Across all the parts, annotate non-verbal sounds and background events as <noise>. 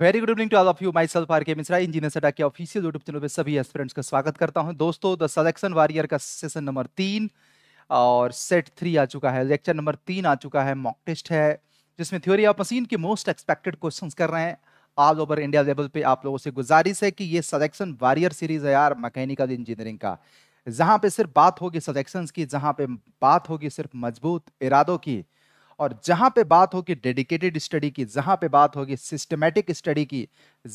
Very good evening to all of you myself R K Mishra engineer सडा के official YouTube channel पे सभी aspirants का स्वागत करता हूं दोस्तों द सलेक्शन वारियर का सेशन नंबर तीन और सेट थ्री आ चुका है लेक्चर नंबर तीन आ चुका है मॉक टेस्ट है जिसमें थ्योरी ऑफ मशीन के मोस्ट एक्सपेक्टेड क्वेश्चन कर रहे हैं ऑल ओवर इंडिया लेवल पे आप लोगों से गुजारिश है कि ये सलेक्शन वारियर सीरीज है यार मैकेनिकल इंजीनियरिंग का जहाँ पे सिर्फ बात होगी सलेक्शन की जहाँ पे बात होगी सिर्फ मजबूत इरादों की और जहां पे बात होगी डेडिकेटेड स्टडी की जहां पे बात होगी सिस्टमेटिक स्टडी की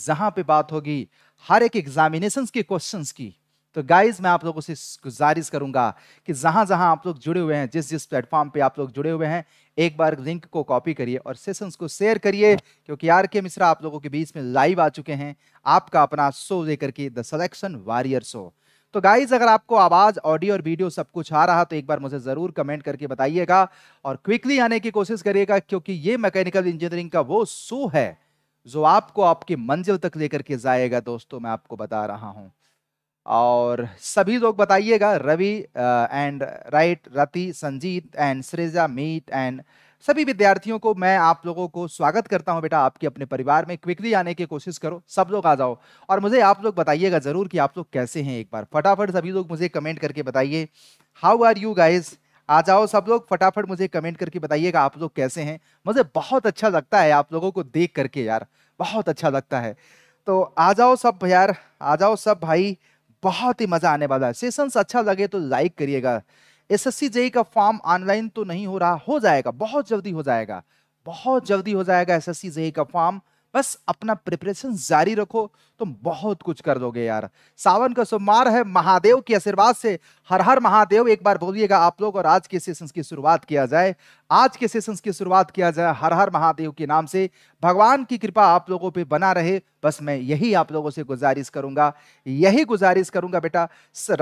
जहां पे बात होगी हर एक एग्जामिनेशन के क्वेश्चन की तो गाइज मैं आप लोगों से गुजारिश करूंगा कि जहां जहां आप लोग जुड़े हुए हैं जिस जिस प्लेटफॉर्म पे आप लोग जुड़े हुए हैं एक बार लिंक को कॉपी करिए और सेशंस को शेयर करिए क्योंकि आर के मिश्रा आप लोगों के बीच में लाइव आ चुके हैं आपका अपना शो लेकर के द सलेक्शन वॉरियर शो तो गाइज अगर आपको आवाज़ ऑडियो और वीडियो सब कुछ आ रहा तो एक बार मुझे ज़रूर कमेंट करके बताइएगा और क्विकली आने की कोशिश करिएगा क्योंकि ये मैकेनिकल इंजीनियरिंग का वो शो है जो आपको आपकी मंजिल तक लेकर के जाएगा दोस्तों मैं आपको बता रहा हूँ और सभी लोग बताइएगा Ravi and right Rati Sanjeet and Shreja Meet and सभी विद्यार्थियों को मैं आप लोगों को स्वागत करता हूं बेटा आपके अपने परिवार में क्विकली आने की कोशिश करो सब लोग आ जाओ और मुझे आप लोग बताइएगा जरूर कि आप लोग कैसे हैं एक बार फटाफट सभी लोग मुझे कमेंट करके बताइए हाउ आर यू गाइज आ जाओ सब लोग फटाफट मुझे कमेंट करके बताइएगा आप लोग कैसे हैं मुझे बहुत अच्छा लगता है आप लोगों को देख करके यार बहुत अच्छा लगता है तो आ जाओ सब यार आ जाओ सब भाई बहुत ही मजा आने वाला है सेशंस अच्छा लगे तो लाइक करिएगा एस एस जेई का फॉर्म ऑनलाइन तो नहीं हो रहा हो जाएगा बहुत जल्दी हो जाएगा बहुत जल्दी हो जाएगा एस एस जेई का फॉर्म बस अपना प्रिपरेशन जारी रखो तुम बहुत कुछ कर दोगे यार सावन का सोमवार है महादेव के आशीर्वाद से हर हर महादेव एक बार बोलिएगा आप लोग और आज के सेशन की शुरुआत किया जाए आज के सेशन की शुरुआत किया जाए हर हर महादेव के नाम से भगवान की कृपा आप लोगों पे बना रहे बस मैं यही आप लोगों से गुजारिश करूंगा यही गुजारिश करूंगा बेटा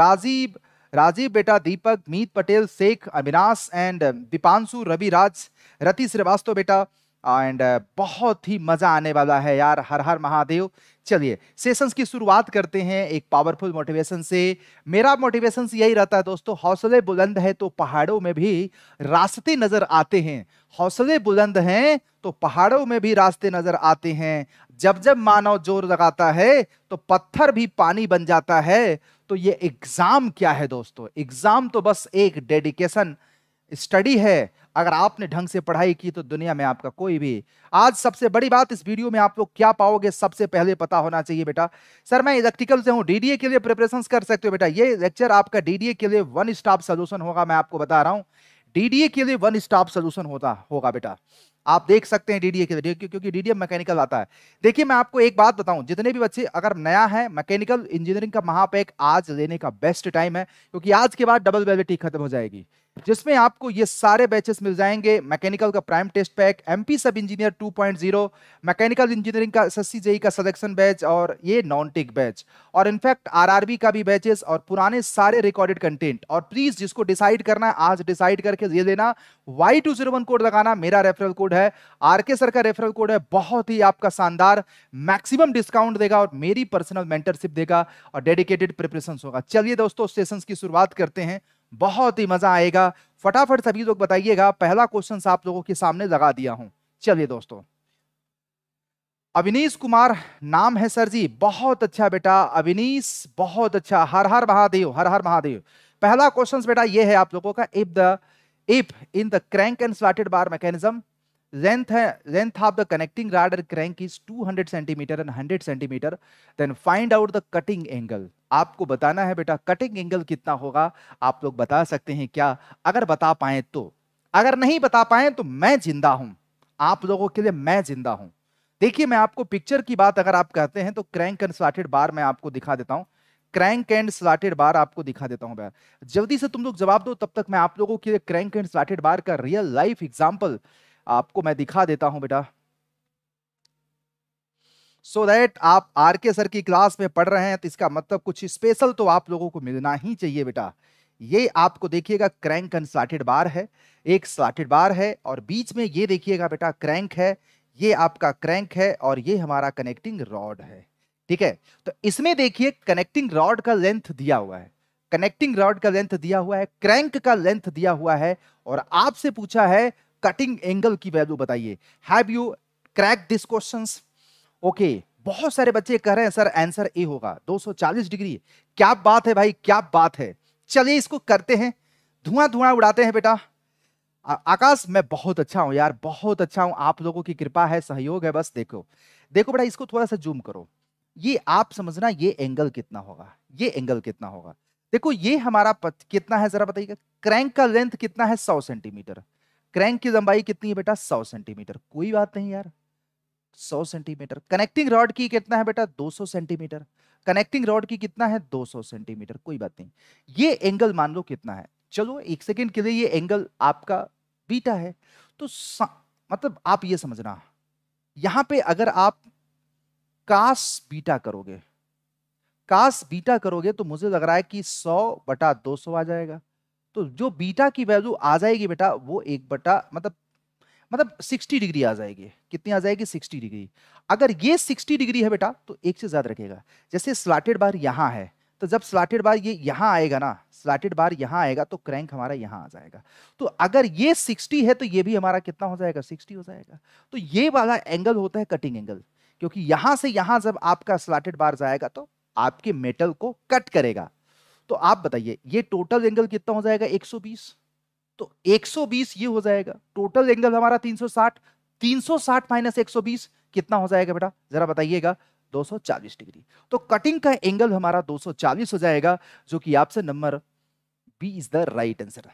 राजीव राजीव बेटा दीपक मीत पटेल शेख अविनाश एंड um, दीपांशु रविराज रति श्रीवास्तव बेटा एंड uh, बहुत ही मजा आने वाला है यार हर हर महादेव चलिए सेशंस की शुरुआत करते हैं एक पावरफुल मोटिवेशन से मेरा मोटिवेशन यही रहता है दोस्तों हौसले बुलंद है तो पहाड़ों में भी रास्ते नजर आते हैं हौसले बुलंद हैं तो पहाड़ों में भी रास्ते नजर आते हैं जब जब मानव जोर लगाता है तो पत्थर भी पानी बन जाता है तो ये एग्जाम क्या है दोस्तों एग्जाम तो बस एक डेडिकेशन स्टडी है अगर आपने ढंग से पढ़ाई की तो दुनिया में आपका कोई भी आज सबसे बड़ी बात इस वीडियो में आप लोग क्या पाओगे सबसे पहले पता होना चाहिए बेटा सर मैं इलेक्ट्रिकल से हूँ डीडीए के लिए प्रिपरेशन कर सकते हो बेटा ये लेक्चर आपका डीडीए के लिए वन स्टॉप सोल्यूशन होगा मैं आपको बता रहा हूँ डीडीए के लिए वन स्टॉप सोल्यूशन होता होगा बेटा आप देख सकते हैं डीडीए के लिए क्योंकि डीडीए मैकेनिकल आता है देखिए मैं आपको एक बात बताऊं जितने भी बच्चे अगर नया है मैकेनिकल इंजीनियरिंग का महापैक आज लेने का बेस्ट टाइम है क्योंकि आज के बाद डबल वेलिडिटी खत्म हो जाएगी जिसमें आपको ये सारे बैचेस मिल जाएंगे मैकेनिकल का prime test pack MP sub engineer 2.0 mechanical engineering का एसएससी जेई e का सिलेक्शन बैच और ये नॉन टिक बैच और इनफैक्ट आरआरबी का भी बैचेस और पुराने सारे रिकॉर्डेड कंटेंट और प्लीज जिसको डिसाइड करना है आज डिसाइड करके ये देना Y two zero one code लगाना मेरा रेफरल कोड है आर सर का रेफरल कोड है बहुत ही आपका शानदार मैक्सिमम डिस्काउंट देगा और मेरी पर्सनल मेंटरशिप देगा और डेडिकेटेड प्रिपरेशन होगा चलिए दोस्तों सेशन की शुरुआत करते हैं बहुत ही मजा आएगा फटाफट सभी लोग बताइएगा पहला क्वेश्चन आप लोगों के सामने लगा दिया हूं चलिए दोस्तों अविनीश कुमार नाम है सर जी बहुत अच्छा बेटा अविनीश बहुत अच्छा हर हर महादेव हर हर महादेव पहला क्वेश्चन बेटा ये है आप लोगों का if the if in the crank and slotted bar mechanism length length of the connecting rod and crank is 200 centimetre and 100 centimetre then find out the cutting angle आपको बताना है बेटा कटिंग एंगल कितना होगा आप लोग बता सकते हैं क्या अगर बता पाए तो अगर नहीं बता पाए तो मैं जिंदा हूं आप लोगों के लिए मैं जिंदा हूं देखिए मैं आपको पिक्चर की बात अगर आप कहते हैं तो क्रैंक एंड स्लाटेड बार मैं आपको दिखा देता हूं क्रैंक एंड स्लाटेड बार आपको दिखा देता हूं जल्दी से तुम लोग जवाब दो तब तक मैं आप लोगों के लिए क्रैंक एंड स्लाटेड बार का रियल लाइफ एग्जाम्पल आपको मैं दिखा देता हूं बेटा सो so दैट आप आर के सर की क्लास में पढ़ रहे हैं तो इसका मतलब कुछ स्पेशल तो आप लोगों को मिलना ही चाहिए बेटा ये आपको देखिएगा क्रैंक स्लाटेड बार है एक स्लाटेड बार है और बीच में ये देखिएगा बेटा क्रैंक है ये आपका क्रैंक है और ये हमारा कनेक्टिंग रॉड है ठीक है तो इसमें देखिए कनेक्टिंग रॉड का लेंथ दिया हुआ है कनेक्टिंग रॉड का लेंथ दिया हुआ है क्रैंक का लेंथ दिया हुआ है और आपसे पूछा है कटिंग एंगल की वैल्यू बताइए have you crack this questions okay बहुत सारे बच्चे कह रहे हैं सर आंसर ए होगा 240 डिग्री क्या बात है भाई क्या बात है चलिए इसको करते हैं धुआं धुआं उड़ाते हैं बेटा आकाश मैं बहुत अच्छा हूं यार बहुत अच्छा हूं आप लोगों की कृपा है सहयोग है बस देखो देखो बेटा इसको थोड़ा सा जूम करो ये आप समझना ये एंगल कितना होगा ये एंगल कितना होगा देखो ये हमारा पथ कितना है जरा बताइएगा क्रैंक का लेंथ कितना है सौ सेंटीमीटर क्रैंक की लंबाई कितनी है बेटा सौ सेंटीमीटर कोई बात नहीं यार सौ सेंटीमीटर कनेक्टिंग रॉड की कितना है बेटा दो सौ सेंटीमीटर कनेक्टिंग रॉड की कितना है सौ सेंटीमीटर कोई बात नहीं ये एंगल मान लो कितना है चलो एक सेकेंड के लिए ये एंगल आपका बीटा है तो मतलब आप ये समझना यहां पे अगर आप कास बीटा करोगे कास बीटा करोगे तो मुझे लग रहा है कि 100 बटा 200 आ जाएगा तो जो बीटा की वैल्यू आ जाएगी बेटा वो एक बटा मतलब मतलब 60 डिग्री आ जाएगी कितनी आ जाएगी 60 डिग्री अगर ये 60 डिग्री है बेटा तो एक से ज्यादा रखेगा जैसे स्लाटेड बार यहाँ है तो जब स्लाटेड बार ये यहाँ आएगा ना स्लाटेड बार यहाँ आएगा तो क्रैंक हमारा यहाँ आ जाएगा तो अगर ये 60 है तो ये भी हमारा कितना हो जाएगा 60 हो जाएगा तो ये वाला एंगल होता है कटिंग एंगल क्योंकि यहाँ से यहाँ जब आपका स्लाटेड बार जाएगा तो आपके मेटल को कट करेगा तो आप बताइए ये टोटल एंगल कितना हो जाएगा 120 तो 120 ये हो जाएगा टोटल एंगल हमारा 360 360 माइनस 120 कितना हो जाएगा बेटा जरा बताइएगा 240 डिग्री तो कटिंग का एंगल हमारा 240 हो जाएगा जो कि आपसे number B is the right answer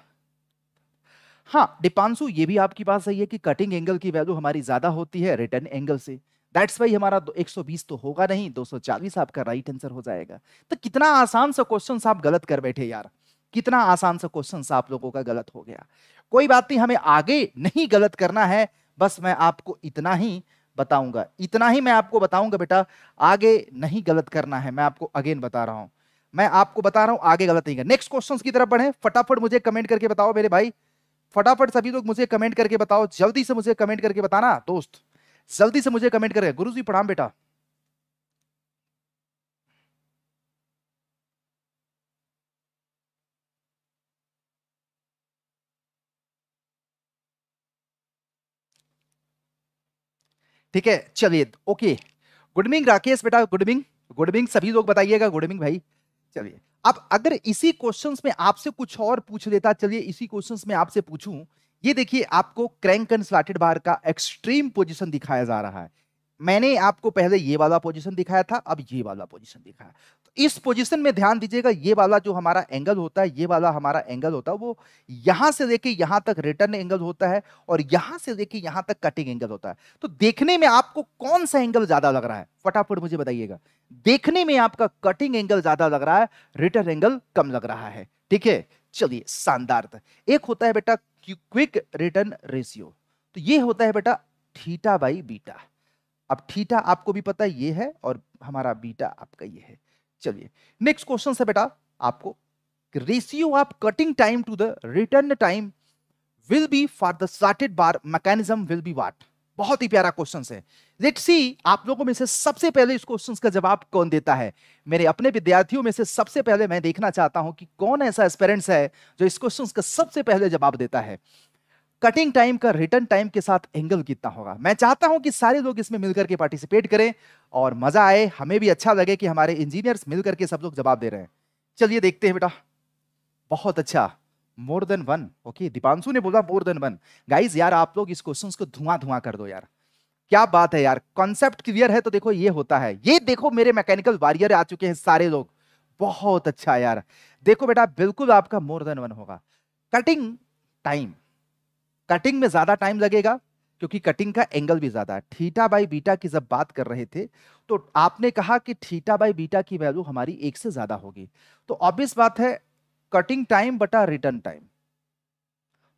हाँ डिपांसु ये भी आपकी बात सही है कि कटिंग एंगल की वैल्यू हमारी ज्यादा होती है रिटर्न एंगल से दैट्स वाई हमारा 120 तो होगा नहीं 240 आपका राइट आंसर हो जाएगा तो कितना आसान सा क्वेश्चन आप गलत कर बैठे यार कितना आसान सा क्वेश्चन आप लोगों का गलत हो गया कोई बात नहीं हमें आगे नहीं गलत करना है बस मैं आपको इतना ही बताऊंगा इतना ही मैं आपको बताऊंगा बेटा आगे नहीं गलत करना है मैं आपको अगेन बता रहा हूं मैं आपको बता रहा हूं आगे गलत नहीं नेक्स्ट क्वेश्चन की तरफ बढ़े फटाफट मुझे कमेंट करके बताओ मेरे भाई फटाफट सभी लोग मुझे कमेंट करके बताओ जल्दी से मुझे कमेंट करके बताना दोस्त जल्दी से मुझे कमेंट करके गुरु जी पढ़ा बेटा ठीक है चलिए ओके गुड इवनिंग राकेश बेटा गुड इवनिंग गुड इवनिंग सभी लोग बताइएगा गुड इवनिंग भाई चलिए अब अगर इसी क्वेश्चंस में आपसे कुछ और पूछ लेता चलिए इसी क्वेश्चंस में आपसे पूछूं ये देखिए आपको क्रैंक एंड स्लॉटेड बार का एक्सट्रीम पोजीशन दिखाया जा रहा है मैंने आपको पहले ये वाला पोजीशन दिखाया था अब ये वाला पोजीशन दिखाया तो इस पोजीशन में ध्यान दीजिएगा ये वाला जो हमारा एंगल होता है ये वाला हमारा एंगल होता है वो यहां से लेके यहां तक रिटर्न एंगल होता है और यहां से लेके यहां तक कटिंग एंगल होता है तो देखने में आपको कौन सा एंगल ज़्यादा लग रहा है फटाफट मुझे बताइएगा देखने में आपका कटिंग एंगल ज़्यादा लग रहा है रिटर्न एंगल कम लग रहा है ठीक है चलिए शानदार एक होता है बेटा क्विक रिटर्न रेशियो तो ये होता है बेटा थीटा बाई बीटा अब थीटा आपको भी पता है ये है और हमारा बीटा आपका ये है चलिए नेक्स्ट क्वेश्चन है बेटा आपको ratio of cutting time to the return time will be for the slotted bar mechanism will be what बहुत ही प्यारा क्वेश्चन है लेट सी आप लोगों में से सबसे पहले इस क्वेश्चन का जवाब कौन देता है मेरे अपने विद्यार्थियों में से सबसे पहले मैं देखना चाहता हूं कि कौन ऐसा एस्पेरेंट्स है जो इस क्वेश्चन का सबसे पहले जवाब देता है कटिंग टाइम का रिटर्न टाइम के साथ एंगल कितना होगा मैं चाहता हूं कि सारे लोग इसमें मिलकर के पार्टिसिपेट करें और मजा आए हमें भी अच्छा लगे कि हमारे इंजीनियर्स मिलकर के सब लोग जवाब दे रहे हैं चलिए देखते हैं बेटा बहुत अच्छा more than one okay Deepanshu ने बोला मोर देन वन गाइज यार आप लोग इस क्वेश्चन को धुआं धुआं कर दो यार क्या बात है यार कॉन्सेप्ट क्लियर है तो देखो ये होता है ये देखो मेरे मैकेनिकल वॉरियर आ चुके हैं सारे लोग बहुत अच्छा यार देखो बेटा बिल्कुल आपका मोर देन वन होगा कटिंग टाइम कटिंग में ज्यादा टाइम लगेगा क्योंकि कटिंग का एंगल भी ज्यादा है थीटा बाई बीटा की जब बात कर रहे थे तो आपने कहा कि थीटा बाई बीटा की वैल्यू हमारी एक से ज्यादा होगी तो ऑब्वियस बात है कटिंग टाइम बटा रिटर्न टाइम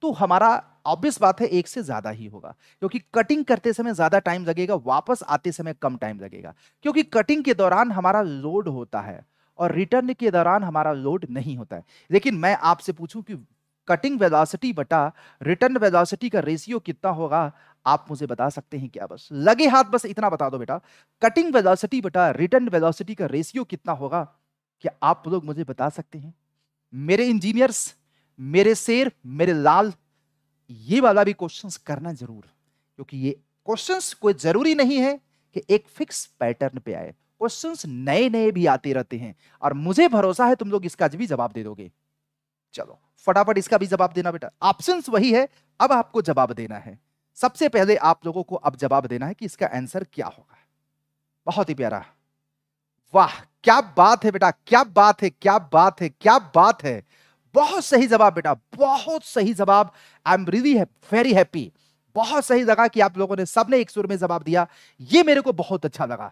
तो हमारा ऑब्वियस बात है एक से ज्यादा ही होगा क्योंकि कटिंग करते समय ज्यादा टाइम लगेगा वापस आते समय कम टाइम लगेगा क्योंकि कटिंग के दौरान हमारा लोड होता है और रिटर्न के दौरान हमारा लोड नहीं होता है लेकिन मैं आपसे पूछूं कि कटिंग वेलोसिटी बटा रिटर्न वेलोसिटी का रेशियो कितना होगा आप मुझे बता सकते हैं क्या बस लगे हाथ बस इतना बता दो बेटा कटिंग वेलोसिटी बटा रिटर्न वेलोसिटी का रेशियो कितना होगा क्या आप लोग मुझे बता सकते हैं मेरे इंजीनियर्स मेरे शेर मेरे लाल ये वाला भी क्वेश्चंस करना जरूर क्योंकि ये क्वेश्चंस कोई जरूरी नहीं है कि एक फिक्स पैटर्न पे आए क्वेश्चंस नए नए भी आते रहते हैं और मुझे भरोसा है तुम लोग इसका भी जवाब दे दोगे चलो फटाफट इसका भी जवाब देना बेटा ऑप्शन वही है अब आपको जवाब देना है सबसे पहले आप लोगों को अब जवाब देना है कि इसका आंसर क्या होगा बहुत ही प्यारा वाह क्या बात है बेटा क्या बात है क्या बात है क्या बात है बहुत सही जवाब बेटा बहुत सही जवाब आई एम है वेरी हैप्पी बहुत सही लगा कि आप लोगों ने सबने एक सुर में जवाब दिया ये मेरे को बहुत अच्छा लगा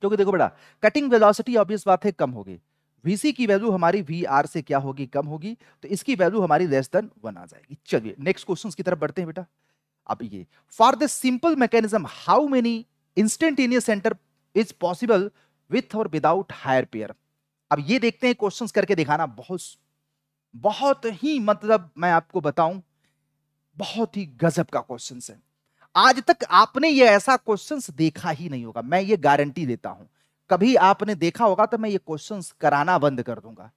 क्योंकि देखो बेटा कटिंग वेलोसिटी ऑब्वियस बात है कम होगी वीसी की वैल्यू हमारी वी आर से क्या होगी कम होगी तो इसकी वैल्यू हमारी लेस देन वन आ जाएगी चलिए नेक्स्ट क्वेश्चन की तरफ बढ़ते हैं बेटा अब ये for the simple mechanism how many instantaneous centre is possible with और विदाउट हायर पेयर अब ये देखते हैं क्वेश्चंस करके दिखाना बहुत बहुत ही मतलब मैं आपको बताऊं बहुत ही गजब का क्वेश्चन है आज तक आपने ये ऐसा क्वेश्चन देखा ही नहीं होगा मैं ये गारंटी देता हूं कभी आपने देखा होगा तो मैं ये क्वेश्चन कराना बंद कर दूंगा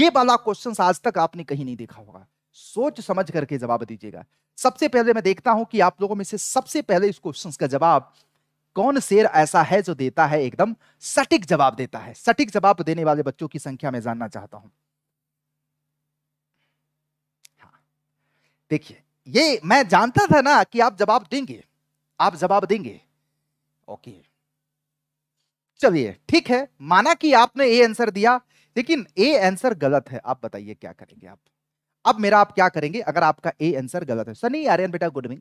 ये वाला क्वेश्चन आज तक आपने कहीं नहीं देखा होगा सोच समझ करके जवाब दीजिएगा सबसे पहले मैं देखता हूं कि आप लोगों में से सबसे पहले इस क्वेश्चन का जवाब कौन शेर ऐसा है जो देता है एकदम सटीक जवाब देता है सटीक जवाब देने वाले बच्चों की संख्या में जानना चाहता हूं हाँ। देखिए ये मैं जानता था ना कि आप जवाब देंगे आप जवाब देंगे ओके चलिए ठीक है माना कि आपने ए आंसर दिया लेकिन ए आंसर गलत है आप बताइए क्या करेंगे आप अब मेरा आप क्या करेंगे अगर आपका ए आंसर गलत है सर नहीं आर्यन बेटा गुड इवनिंग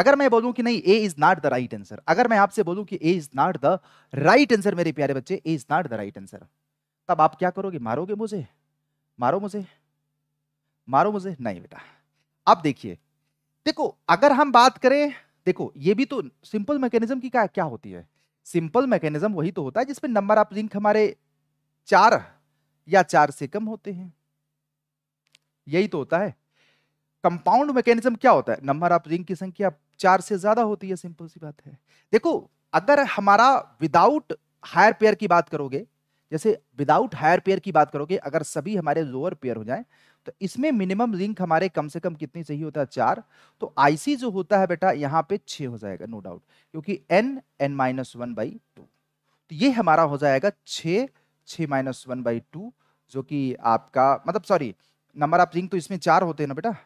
अगर मैं बोलूं कि नहीं A is not the right answer अगर मैं आपसे बोलूं कि A is not the right answer मेरे प्यारे बच्चे A is not the right answer तब आप क्या करोगे मारोगे मुझे मारो मुझे मारो मुझे नहीं बेटा आप देखिए देखो अगर हम बात करें देखो ये भी तो सिंपल मैकेनिज्म की क्या क्या होती है सिंपल मैकेनिज्म वही तो होता है जिसमें नंबर ऑफ रिंक हमारे चार या चार से कम होते हैं यही तो होता है कंपाउंड मैकेनिज्म क्या होता है नंबर ऑफ लिंक की संख्या चार से ज्यादा होती है सिंपल सी बात है देखो अगर हमारा विदाउट हायर पेयर की बात करोगे जैसे विदाउट हायर पेयर की बात करोगे अगर सभी हमारे लोअर पेयर हो जाए तो इसमें मिनिमम लिंक हमारे कम से कम कितनी चाहिए होता है चार तो आईसी जो होता है बेटा यहाँ पे छ हो जाएगा नो डाउट क्योंकि N N minus one by two तो ये हमारा हो जाएगा छ छ माइनस वन बाई टू जो कि आपका मतलब सॉरी नंबर ऑफ लिंक तो इसमें चार होते हैं ना बेटा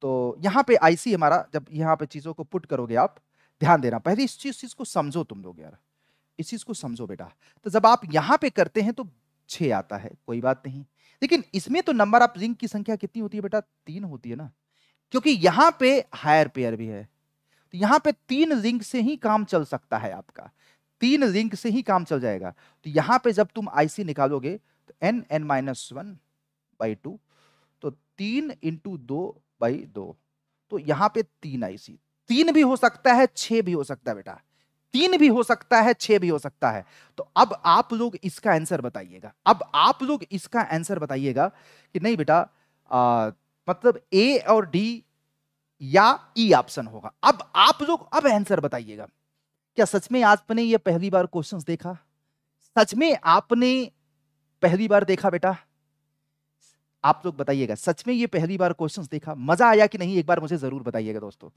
तो यहाँ पे आईसी हमारा जब यहाँ पे चीज़ों को पुट करोगे आप ध्यान देना पहले इस चीज़ चीज़ को समझो तुम लोग यार इस चीज़ को समझो बेटा तो जब आप यहाँ पे करते हैं तो छ आता है कोई बात नहीं लेकिन इसमें तो नंबर ऑफ रिंग की संख्या कितनी होती है बेटा तीन होती है ना क्योंकि यहाँ पे हायर पेयर भी है तो यहाँ पे तीन रिंग से ही काम चल सकता है आपका तीन रिंग से ही काम चल जाएगा तो यहाँ पे जब तुम आईसी निकालोगे तो N N minus one by two तो तीन इंटू दो बाई दो तो यहाँ पे तीन आईसी तीन भी हो सकता है छह भी हो सकता है बेटा तीन भी हो सकता है छह भी हो सकता है तो अब आप लोग इसका आंसर बताइएगा अब आप लोग इसका आंसर बताइएगा कि नहीं बेटा मतलब ए और डी या ई e ऑप्शन होगा अब आप लोग अब आंसर बताइएगा क्या सच में आपने ये पहली बार क्वेश्चंस देखा सच में आपने पहली बार देखा बेटा आप लोग बताइएगा सच में ये पहली बार क्वेश्चंस देखा मजा आया कि नहीं एक बार मुझे जरूर बताइएगा दोस्तों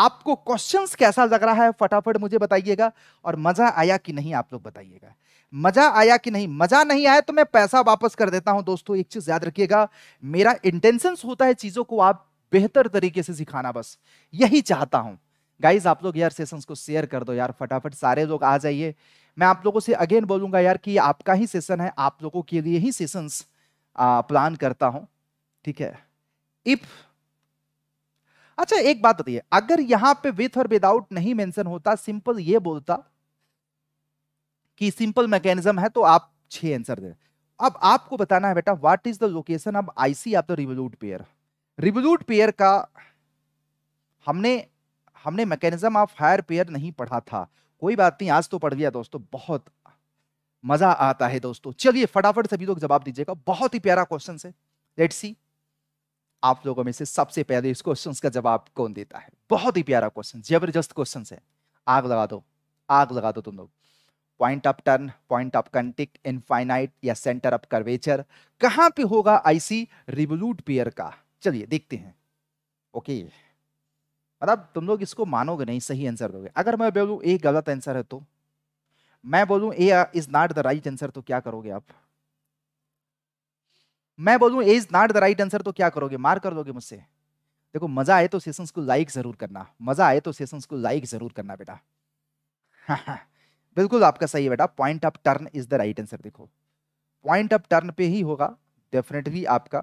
आपको क्वेश्चंस कैसा लग रहा है फटाफट मुझे बताइएगा और मजा आया कि नहीं आप लोग बताइएगा मजा आया कि नहीं मजा नहीं आया तो मैं पैसा वापस कर देता हूं दोस्तों एक चीज याद रखिएगा मेरा इंटेंशन होता है चीजों को आप बेहतर तरीके से सिखाना बस यही चाहता हूं गाइज आप लोग यार सेशन को शेयर कर दो यार फटाफट सारे लोग आ जाइए मैं आप लोगों से अगेन बोलूंगा यार कि आपका ही सेशन है आप लोगों के लिए ही सेशंस प्लान करता हूं ठीक है इफ अच्छा एक बात बताइए अगर यहां पे विथ और विदाउट नहीं मेंशन होता सिंपल ये बोलता कि सिंपल मैकेनिज्म है तो आप छह आंसर दे अब आपको बताना है बेटा what is the location of IC of the revolute pair revolute pair का हमने हमने मैकेनिज्म ऑफ हायर पेयर नहीं पढ़ा था कोई बात नहीं आज तो पढ़ लिया दोस्तों बहुत मजा आता है दोस्तों चलिए फटाफट सभी लोग जवाब दीजिएगा बहुत ही प्यारा क्वेश्चन है लेट सी आप लोगों में से सबसे पहले इस क्वेश्चन का जवाब कौन देता है बहुत ही प्यारा क्वेश्चन जबरदस्त क्वेश्चन है आग लगा दो आग लगा दो तुम लोग point of turn point of contact infinite या सेंटर ऑफ कर्वेचर कहां पे होगा आईसी रिवोल्यूट पेयर का चलिए देखते हैं ओके मतलब तुम लोग इसको मानोगे नहीं सही आंसर दोगे अगर मैं बोलूँ एक गलत आंसर है तो मैं बोलूं A is not the right answer तो क्या करोगे आप मैं बोलूं A is not the right answer तो क्या करोगे मार कर दोगे मुझसे देखो मजा आए तो सेशंस को लाइक जरूर करना मजा आए तो सेशंस को लाइक जरूर करना बेटा <laughs> बिल्कुल आपका सही है बेटा point of turn is the right answer देखो पॉइंट ऑफ टर्न पे ही होगा डेफिनेटली आपका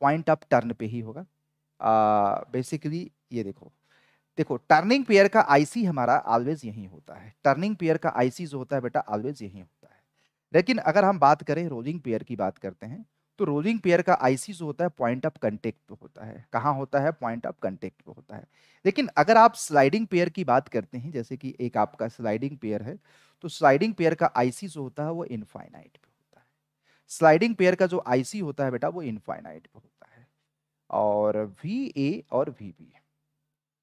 पॉइंट ऑफ टर्न पे ही होगा बेसिकली uh, ये देखो देखो टर्निंग पेयर का आईसी हमारा ऑलवेज यही होता है टर्निंग पेयर का आईसी जो होता है बेटा ऑलवेज यही होता है लेकिन अगर हम बात करें रोलिंग पेयर की बात करते हैं तो रोलिंग पेयर का आईसी जो होता है पॉइंट ऑफ कंटेक्ट पे होता है कहाँ होता है पॉइंट ऑफ कंटेक्ट पे होता है लेकिन अगर आप स्लाइडिंग पेयर की बात करते हैं जैसे कि एक आपका स्लाइडिंग पेयर है तो स्लाइडिंग पेयर का आईसी जो होता है वो इनफाइनाइट पे होता है स्लाइडिंग पेयर का जो आईसी होता है बेटा वो इनफाइनाइट पे होता है और वी ए और वी बी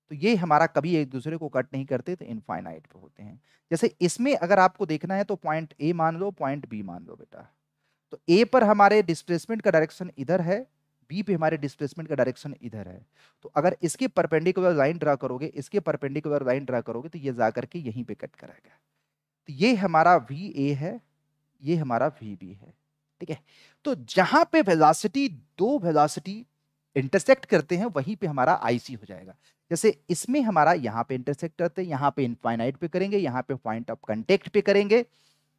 तो ये हमारा कभी एक दूसरे को कट नहीं करते तो इनफाइनाइट पे होते हैं जैसे इसमें अगर आपको देखना है तो पॉइंट ए मान लो पॉइंट बी मान लो बेटा तो ए पर हमारे डिस्प्लेसमेंट का डायरेक्शन इधर है बी पे हमारे डिस्प्लेसमेंट का डायरेक्शन इधर है तो अगर इसके परपेंडिकुलर लाइन ड्रा करोगे इसके परपेंडिकुलर लाइन ड्रा करोगे तो ये जा करके यहीं पर कट करेगा तो ये हमारा वी ए है ये हमारा वी बी है ठीक है तो जहां पे वेलासिटी दो वेलासिटी इंटरसेक्ट करते हैं वहीं पे हमारा आईसी हो जाएगा जैसे इसमें हमारा यहाँ पे इंटरसेक्ट करते हैं यहाँ पे इनफाइनाइट पे करेंगे यहाँ पे पॉइंट ऑफ कंटेक्ट पे करेंगे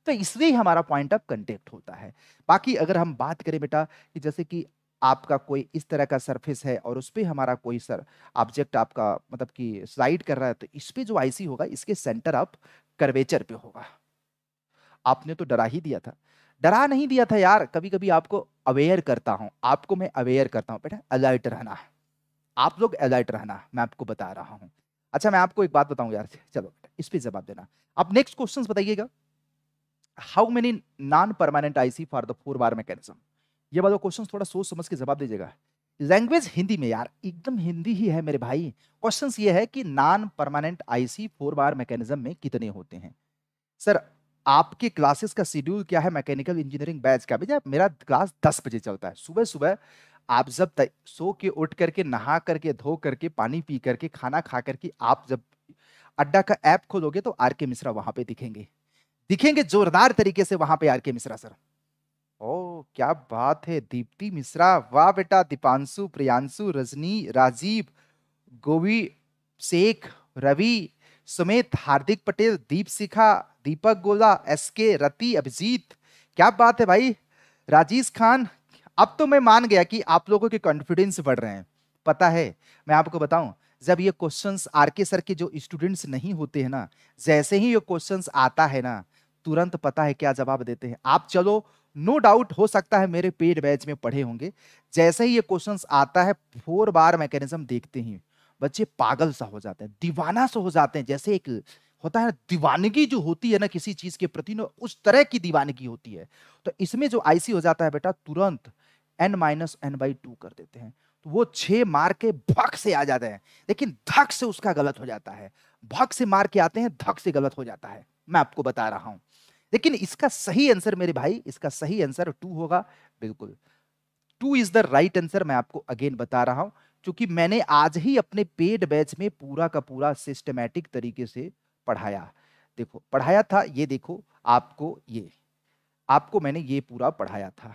तो इसलिए हमारा पॉइंट ऑफ कंटेक्ट होता है बाकी अगर हम बात करें बेटा कि जैसे कि आपका कोई इस तरह का सरफेस है और उस पर हमारा कोई सर ऑब्जेक्ट आपका मतलब कि स्लाइड कर रहा है तो इस पर जो आईसी होगा इसके सेंटर ऑफ कर्वेचर पे होगा आपने तो डरा ही दिया था डरा नहीं दिया था यार कभी कभी आपको अवेयर करता हूँ आपको मैं अवेयर करता हूँ बेटा अलर्ट रहना है आप लोग अलर्ट रहना मैं आपको बता रहा हूँ अच्छा मैं आपको एक बात बताऊं यार चलो इस पर जवाब देना आप नेक्स्ट क्वेश्चन बताइएगा how many non permanent IC for the four bar mechanism ये वाला क्वेश्चन थोड़ा सोच समझ के जवाब दीजिएगा लैंग्वेज हिंदी में यार एकदम हिंदी ही है मेरे भाई क्वेश्चन ये है कि non permanent IC four bar mechanism में कितने होते हैं सर आपके क्लासेस का शेड्यूल क्या है मैकेनिकल इंजीनियरिंग बैच का भैया मेरा क्लास दस बजे चलता है सुबह सुबह आप जब सो के उठ करके नहा करके धो करके पानी पी करके खाना खा करके आप जब अड्डा का ऐप खोलोगे तो आर के मिश्रा वहां पे दिखेंगे दिखेंगे जोरदार तरीके से वहां पे आर के मिश्रा सर ओ क्या बात है दीप्ति मिश्रा वाह बेटा दीपांशु प्रियांशु रजनी राजीव गोवी शेख रवि सुमित हार्दिक पटेल दीप शिखा दीपक गोला एस के रति अभिजीत क्या बात है भाई राजेश खान अब तो मैं मान गया कि आप लोगों के कॉन्फिडेंस बढ़ रहे हैं पता है मैं आपको बताऊं जब ये क्वेश्चंस आरके सर के जो स्टूडेंट्स नहीं होते हैं ना जैसे ही ये क्वेश्चंस आता है ना तुरंत पता है क्या जवाब देते हैं आप चलो नो no डाउट हो सकता है मेरे पेड बैच में पढ़े होंगे जैसे ही ये क्वेश्चन आता है फोर बार मैकेनिज्म देखते ही बच्चे पागल सा हो जाते हैं दीवाना सा हो जाते हैं जैसे एक होता है दीवानगी जो होती है ना किसी चीज के प्रति ना उस तरह की दीवानगी होती है तो इसमें जो आईसी हो जाता है बेटा तुरंत N minus N by two कर देते हैं तो वो छः मार के भक से आ जाते हैं लेकिन धक से उसका गलत हो जाता है भक से मार के आते हैं धक से गलत हो जाता है मैं आपको बता रहा हूँ लेकिन इसका सही आंसर मेरे भाई इसका सही आंसर टू होगा बिल्कुल two is the right answer मैं आपको अगेन बता रहा हूँ क्योंकि मैंने आज ही अपने पेड बैच में पूरा का पूरा सिस्टमैटिक तरीके से पढ़ाया देखो पढ़ाया था ये देखो आपको ये आपको मैंने ये पूरा पढ़ाया था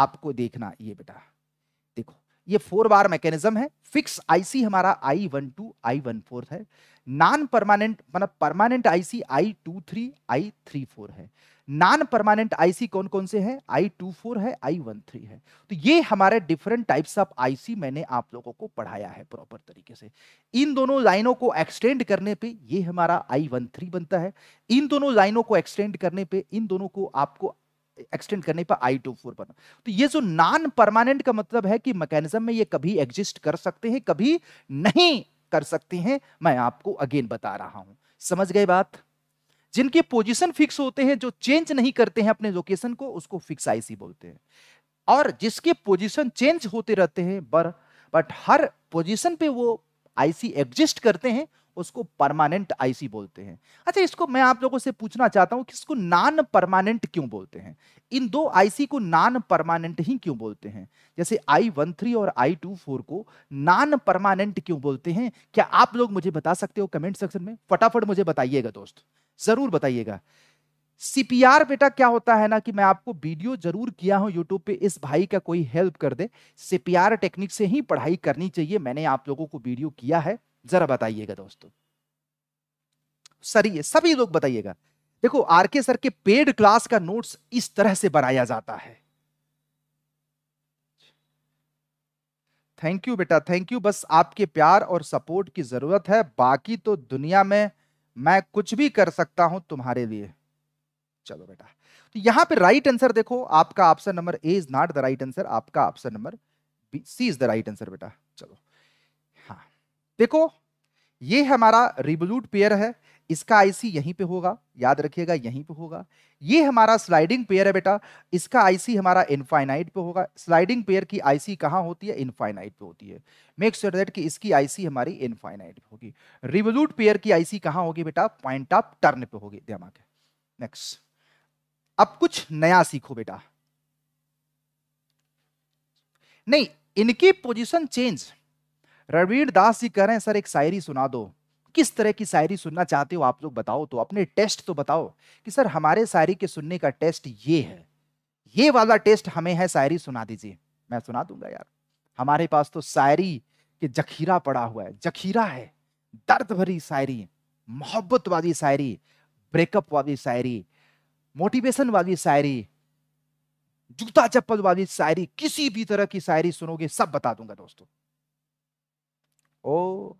आपको देखना ये बेटा देखो ये फोर बार मैकेनिज्म है फिक्स आईसी हमारा I one two I one four है नॉन परमानेंट मतलब permanent IC I two three I three four है नॉन परमानेंट आईसी कौन कौन से हैं आई टू फोर है आई वन थ्री है तो ये हमारे डिफरेंट टाइप्स ऑफ आईसी मैंने आप लोगों को पढ़ाया है प्रॉपर तरीके से इन दोनों लाइनों को एक्सटेंड करने पे ये हमारा आई वन थ्री बनता है इन दोनों लाइनों को एक्सटेंड करने पे इन दोनों को आपको एक्सटेंड करने पर आई टू फोर बना तो ये जो नॉन परमानेंट का मतलब है कि मैकेनिज्म में ये कभी एग्जिस्ट कर सकते हैं कभी नहीं कर सकते हैं मैं आपको अगेन बता रहा हूं समझ गए बात जिनके पोजीशन फिक्स होते हैं जो चेंज नहीं करते हैं अपने लोकेशन को उसको फिक्स आईसी बोलते हैं और जिसके पोजीशन चेंज होते रहते हैं बर बट हर पोजीशन पे वो आईसी एग्जिस्ट करते हैं उसको परमानेंट आईसी बोलते हैं अच्छा इसको मैं आप लोगों से पूछना चाहता हूं कि इसको नॉन परमानेंट क्यों बोलते हैं इन दो आईसी को नॉन परमानेंट ही क्यों बोलते हैं जैसे आई वन थ्री और आई टू फोर को नॉन परमानेंट क्यों बोलते हैं क्या आप लोग मुझे बता सकते हो कमेंट सेक्शन में फटाफट मुझे बताइएगा दोस्त जरूर बताइएगा सीपीआर बेटा क्या होता है ना कि मैं आपको वीडियो जरूर किया हूं यूट्यूब पे इस भाई का कोई हेल्प कर दे सीपीआर टेक्निक से ही पढ़ाई करनी चाहिए मैंने आप लोगों को वीडियो किया है जरा बताइएगा दोस्तों सर सभी लोग बताइएगा देखो आरके सर के पेड क्लास का नोट्स इस तरह से बनाया जाता है थैंक यू बेटा थैंक यू बस आपके प्यार और सपोर्ट की जरूरत है बाकी तो दुनिया में मैं कुछ भी कर सकता हूं तुम्हारे लिए चलो बेटा तो यहां पे राइट आंसर देखो आपका option number A is not the right answer आपका option number B C is the right answer बेटा चलो देखो ये हमारा रिवोल्यूट पेयर है इसका आईसी यहीं पे होगा याद रखिएगा यहीं पे होगा ये हमारा स्लाइडिंग पेयर है बेटा इसका आईसी हमारा इनफाइनाइट पे होगा स्लाइडिंग पेयर की आईसी कहाँ होती है इनफाइनाइट पे होती है मेक श्योर दैट कि इसकी आईसी हमारी इनफाइनाइट पे होगी रिवोल्यूट पेयर की आईसी कहाँ होगी बेटा पॉइंट ऑफ टर्न पे होगी दिमाग नेक्स्ट अब कुछ नया सीखो बेटा नहीं इनकी पोजिशन चेंज रणवीर दास जी कह रहे हैं सर एक शायरी सुना दो किस तरह की शायरी सुनना चाहते हो आप लोग बताओ तो अपने टेस्ट तो बताओ कि सर हमारे शायरी के सुनने का टेस्ट ये है ये वाला टेस्ट हमें है शायरी सुना दीजिए मैं सुना दूंगा यार हमारे पास तो शायरी के जखीरा पड़ा हुआ है जखीरा है दर्द भरी शायरी मोहब्बत वाली शायरी ब्रेकअप वाली शायरी मोटिवेशन वाली शायरी जूता चप्पल वाली शायरी किसी भी तरह की शायरी सुनोगे सब बता दूंगा दोस्तों ओ oh.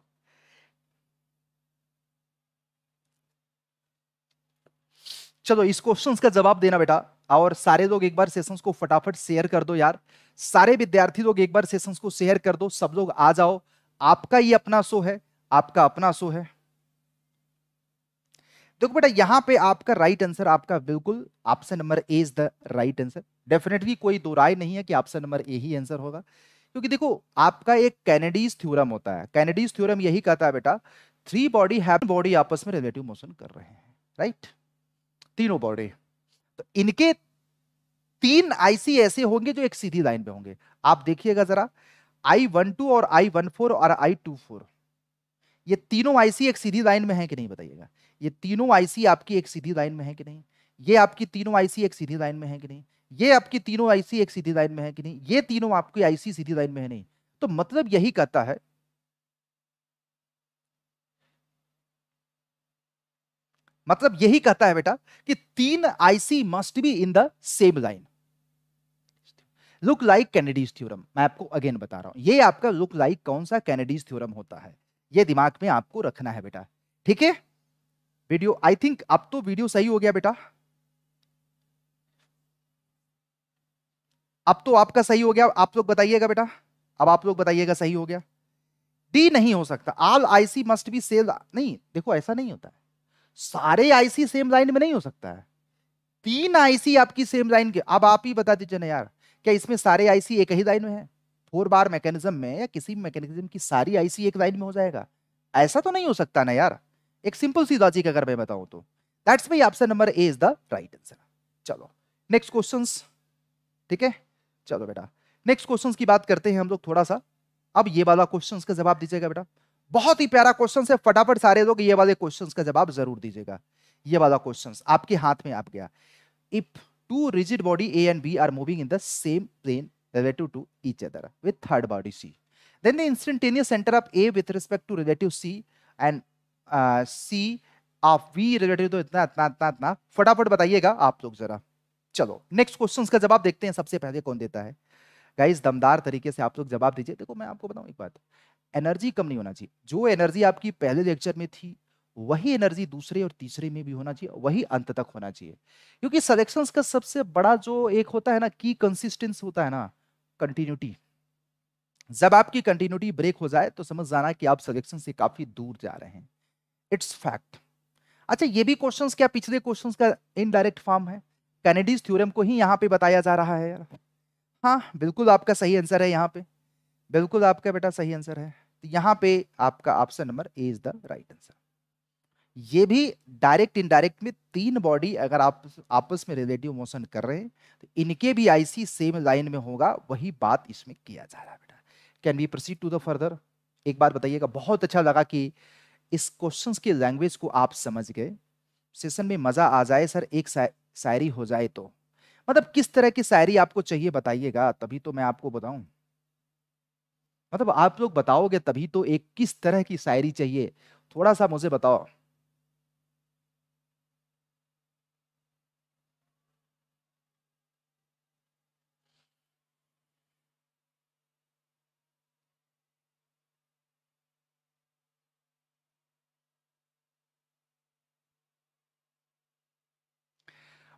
चलो इस क्वेश्चन का जवाब देना बेटा और सारे लोग एक बार सेशंस को फटाफट शेयर कर दो यार सारे विद्यार्थी लोग एक बार सेशंस को शेयर कर दो सब लोग आ जाओ आपका ये अपना शो है आपका अपना शो है देखो बेटा यहां पे आपका राइट आंसर आपका बिल्कुल option number A is the right answer definitely कोई दो राय नहीं है कि ऑप्शन नंबर ए ही आंसर होगा क्योंकि देखो आपका एक कैनेडीज थ्योरम होता है कैनेडीज थ्योरम यही कहता है बेटा थ्री बॉडी हैव बॉडी आपस में रिलेटिव मोशन कर रहे हैं राइट तीनों बॉडी तो इनके तीन आईसी ऐसे होंगे जो एक सीधी लाइन पे होंगे आप देखिएगा जरा आई वन टू और आई वन फोर और आई टू फोर ये तीनों आईसी एक सीधी लाइन में है कि नहीं बताइएगा ये तीनों आईसी आपकी एक सीधी लाइन में है कि नहीं ये आपकी तीनों आईसी एक सीधी लाइन में है कि नहीं ये आपकी तीनों आईसी एक सीधी लाइन में है कि नहीं ये तीनों आपकी आईसी सीधी लाइन में है नहीं तो मतलब यही कहता है मतलब यही कहता है बेटा कि तीन IC must be in the same line look like Kennedy's theorem मैं आपको अगेन बता रहा हूं ये आपका लुक लाइक like कौन सा कैनेडीज थ्योरम होता है ये दिमाग में आपको रखना है बेटा ठीक है वीडियो आई थिंक अब तो वीडियो सही हो गया बेटा अब तो आपका सही हो गया आप लोग बताइएगा बेटा अब आप लोग बताइएगा सही हो गया डी नहीं हो सकता all IC must be cell नहीं देखो ऐसा नहीं होता सारे आईसी सेम लाइन में नहीं हो सकता है तीन आईसी आपकी सेम लाइन के अब आप ही बता दीजिए ना यार क्या इसमें सारे आईसी एक ही लाइन में है फोर बार मैकेनिज्म में या किसी मैकेनिज्म की सारी आईसी एक लाइन में हो जाएगा ऐसा तो नहीं हो सकता ना यार एक सिंपल सी लॉजिक अगर मैं बताऊं तो that's why option number A is the right answer चलो नेक्स्ट क्वेश्चन ठीक है चलो बेटा नेक्स्ट क्वेश्चंस की बात करते हैं हम लोग थोड़ा सा अब ये वाला क्वेश्चन का जवाब दीजिएगा बेटा बहुत ही प्यारा क्वेश्चन है फटाफट सारे लोग ये वाले क्वेश्चन का जवाब जरूर दीजिएगा ये वाला क्वेश्चन आपके हाथ में आप गया if two rigid body A and B are moving in the same plane relative to each other with third body C then the instantaneous centre of A with respect to relative C and C of V relative तो इतना इतना इतना इतना फटाफट बताइएगा आप लोग जरा चलो नेक्स्ट क्वेश्चन का जवाब देखते हैं सबसे पहले कौन देता है गाइज दमदार तरीके से आप लोग जवाब दीजिए देखो मैं आपको बताऊँ एक बात एनर्जी कम नहीं होना चाहिए जो एनर्जी आपकी पहले लेक्चर में थी वही एनर्जी दूसरे और तीसरे में भी होना चाहिए वही अंत तक होना चाहिए क्योंकि सिलेक्शंस का सबसे बड़ा जो एक होता है ना की कंसिस्टेंस होता है ना कंटिन्यूटी जब आपकी कंटिन्यूटी ब्रेक हो जाए तो समझ जाना कि आप सिलेक्शन से काफी दूर जा रहे हैं इट्स फैक्ट अच्छा ये भी क्वेश्चंस क्या पिछले क्वेश्चंस का इनडायरेक्ट फॉर्म है कैनेडीज थ्योरम को ही यहाँ पे बताया जा रहा है यार हाँ बिल्कुल आपका सही आंसर है यहाँ पे बिल्कुल आपका बेटा सही आंसर है तो यहाँ पे आपका option number A is the right answer ये भी डायरेक्ट इनडायरेक्ट में तीन बॉडी अगर आप आपस में रिलेटिव मोशन कर रहे हैं तो इनके भी आईसी सेम लाइन में होगा वही बात इसमें किया जा रहा है बेटा can we proceed to the further एक बात बताइएगा बहुत अच्छा लगा कि इस क्वेश्चंस की लैंग्वेज को आप समझ गए सेशन में मज़ा आ जाए सर एक शायरी हो जाए तो मतलब किस तरह की शायरी आपको चाहिए बताइएगा तभी तो मैं आपको बताऊं मतलब आप लोग बताओगे तभी तो एक किस तरह की शायरी चाहिए थोड़ा सा मुझे बताओ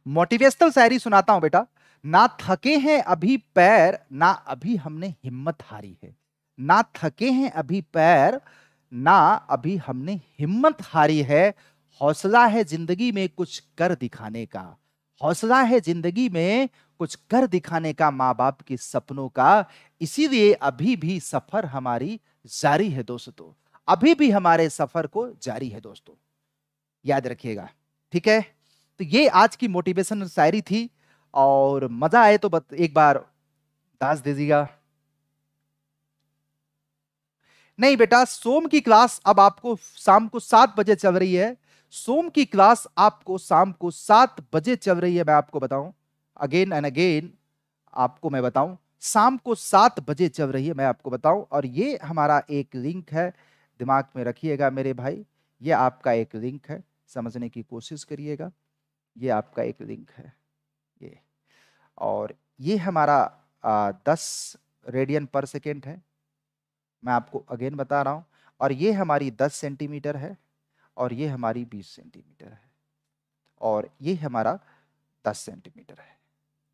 मोटिवेशनल शायरी सुनाता हूं बेटा ना थके हैं अभी पैर ना अभी हमने हिम्मत हारी है ना थके हैं अभी पैर ना अभी हमने हिम्मत हारी है हौसला है जिंदगी में कुछ कर दिखाने का हौसला है जिंदगी में कुछ कर दिखाने का माँ बाप के सपनों का इसीलिए अभी भी सफर हमारी जारी है दोस्तों अभी भी हमारे सफर को जारी है दोस्तों याद रखिएगा ठीक है तो ये आज की मोटिवेशन शायरी थी और मजा आए तो बत, एक बार दास दीजिएगा नहीं बेटा सोम की क्लास अब आपको शाम को सात बजे चल रही है सोम की क्लास आपको शाम को सात बजे चल रही है मैं आपको बताऊं अगेन एंड अगेन आपको मैं बताऊं शाम को सात बजे चल रही है मैं आपको बताऊं और ये हमारा एक लिंक है दिमाग में रखिएगा मेरे भाई ये आपका एक लिंक है समझने की कोशिश करिएगा ये आपका एक लिंक है ये और ये हमारा आ, दस रेडियन पर सेकेंड है मैं आपको अगेन बता रहा हूँ और ये हमारी दस सेंटीमीटर है और ये हमारी बीस सेंटीमीटर है और ये हमारा दस सेंटीमीटर है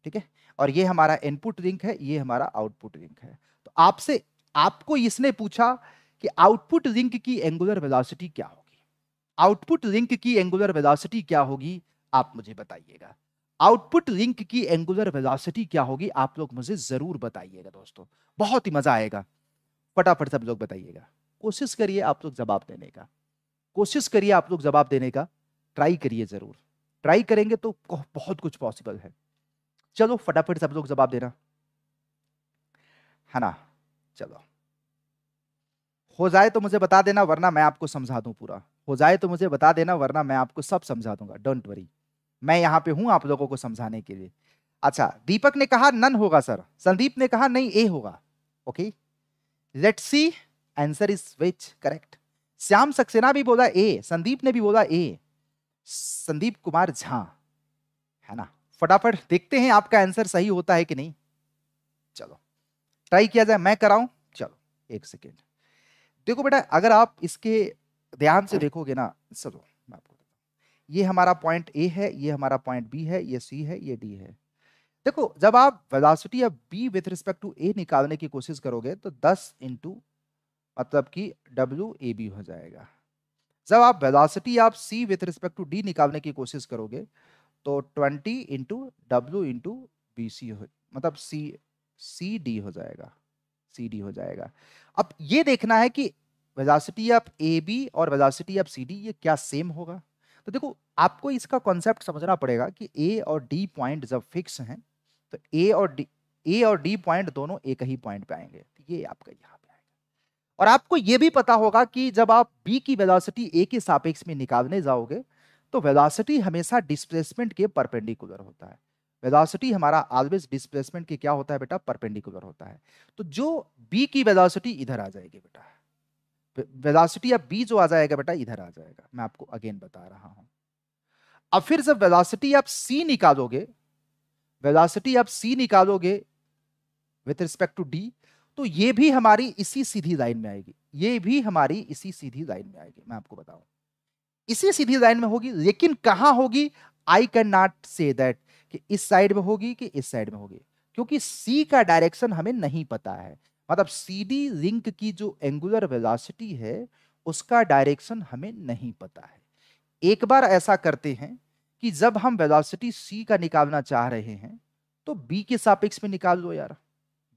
ठीक है और ये हमारा इनपुट रिंक है ये हमारा आउटपुट रिंक है तो आपसे आपको इसने पूछा कि आउटपुट रिंक की एंगुलर वेलोसिटी क्या होगी आउटपुट रिंक की एंगुलर वेलोसिटी क्या होगी आप मुझे बताइएगा आउटपुट रिंक की एंगुलर वेलोसिटी क्या होगी आप लोग मुझे जरूर बताइएगा दोस्तों बहुत ही मजा आएगा फटाफट सब लोग बताइएगा कोशिश करिए आप लोग जवाब देने का कोशिश करिए आप लोग जवाब देने का ट्राई करिए जरूर ट्राई करेंगे तो बहुत कुछ पॉसिबल है चलो फटाफट सब लोग जवाब देना है ना चलो हो जाए तो मुझे बता देना वरना मैं आपको समझा दूं पूरा हो जाए तो मुझे बता देना वरना मैं आपको सब समझा दूंगा डोंट वरी मैं यहाँ पे हूँ आप लोगों को समझाने के लिए अच्छा दीपक ने कहा नन होगा सर संदीप ने कहा नहीं ए होगा okay let see answer is which correct Shyam Saxena भी बोला ए संदीप ने भी बोला ए संदीप कुमार झा है ना फटाफट देखते हैं आपका आंसर सही होता है कि नहीं चलो ट्राई किया जाए मैं कराऊं चलो एक सेकेंड देखो बेटा अगर आप इसके ध्यान से देखोगे ना चलो ये हमारा पॉइंट ए है ये हमारा पॉइंट बी है ये सी है ये डी है देखो जब आप velocity of B with respect to A निकालने की कोशिश करोगे तो 10 इंटू मतलब कि डब्ल्यू ए बी हो जाएगा जब आप velocity of C with respect to D निकालने की कोशिश करोगे तो 20 into W into B C हो मतलब सी सी डी हो जाएगा सी डी हो जाएगा अब ये देखना है कि वेलोसिटी ऑफ ए बी और वेलोसिटी ऑफ सी डी ये क्या सेम होगा तो देखो आपको इसका कॉन्सेप्ट समझना पड़ेगा कि ए और डी पॉइंट जब फिक्स हैं तो ए और डी ए और डी पॉइंट दोनों एक ही पॉइंट पे आएंगे तो ये आपका यहाँ पे आएगा और आपको ये भी पता होगा कि जब आप बी की वेलोसिटी ए के सापेक्ष में निकालने जाओगे तो वेलोसिटी हमेशा डिस्प्लेसमेंट के परपेंडिकुलर होता है वेलोसिटी हमारा ऑलवेज डिस्प्लेसमेंट के क्या होता है बेटा परपेंडिकुलर होता है तो जो बी की वेलोसिटी इधर आ जाएगी बेटा वेलोसिटी ऑफ बी जो आ जाएगा बेटा इधर आ जाएगा मैं आपको अगेन बता रहा हूं अब फिर जब वेलोसिटी ऑफ सी निकालोगे वेलोसिटी ऑफ सी निकालोगे विथ रिस्पेक्ट टू डी तो ये भी हमारी इसी सीधी लाइन में आएगी ये भी हमारी इसी सीधी लाइन में आएगी मैं आपको बताऊं इसी सीधी लाइन में होगी लेकिन कहां होगी I can not say that कि इस साइड में होगी कि इस साइड में होगी क्योंकि सी का डायरेक्शन हमें नहीं पता है मतलब सीडी लिंक की जो एंगुलर वेलोसिटी है उसका डायरेक्शन हमें नहीं पता है एक बार ऐसा करते हैं कि जब हम वेलोसिटी सी का निकालना चाह रहे हैं तो बी के सापेक्ष में निकाल लो यार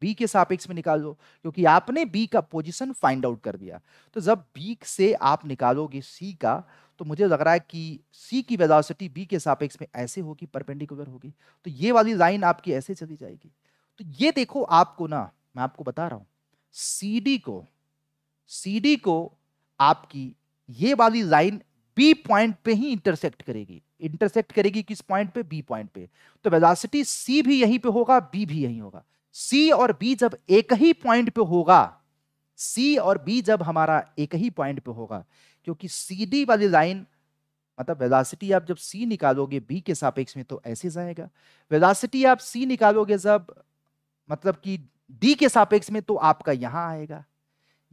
बी के सापेक्ष में निकाल लो क्योंकि आपने बी का पोजिशन फाइंड आउट कर दिया तो जब बी से आप निकालोगे सी का तो मुझे लग रहा है कि सी की वेलोसिटी बी के सापेक्ष में ऐसे होगी परपेंडिकुलर होगी तो ये वाली लाइन आपकी ऐसे चली जाएगी तो ये देखो आपको ना मैं आपको बता रहा हूं सीडी को सीडी को आपकी ये वाली लाइन बी पॉइंट पे ही इंटरसेक्ट करेगी इंटरसेक्ट करेगी किस पॉइंट पे बी पॉइंट पे तो वेलोसिटी सी भी यहीं पे होगा बी भी यहीं होगा सी और बी जब एक ही पॉइंट पे होगा सी और बी जब हमारा एक ही पॉइंट पे होगा क्योंकि सी डी वाली लाइन मतलब वेलासिटी आप जब सी निकालोगे बी के सापेक्ष में तो ऐसे जाएगा वेलासिटी आप सी निकालोगे जब मतलब कि डी के सापेक्ष में तो आपका यहां आएगा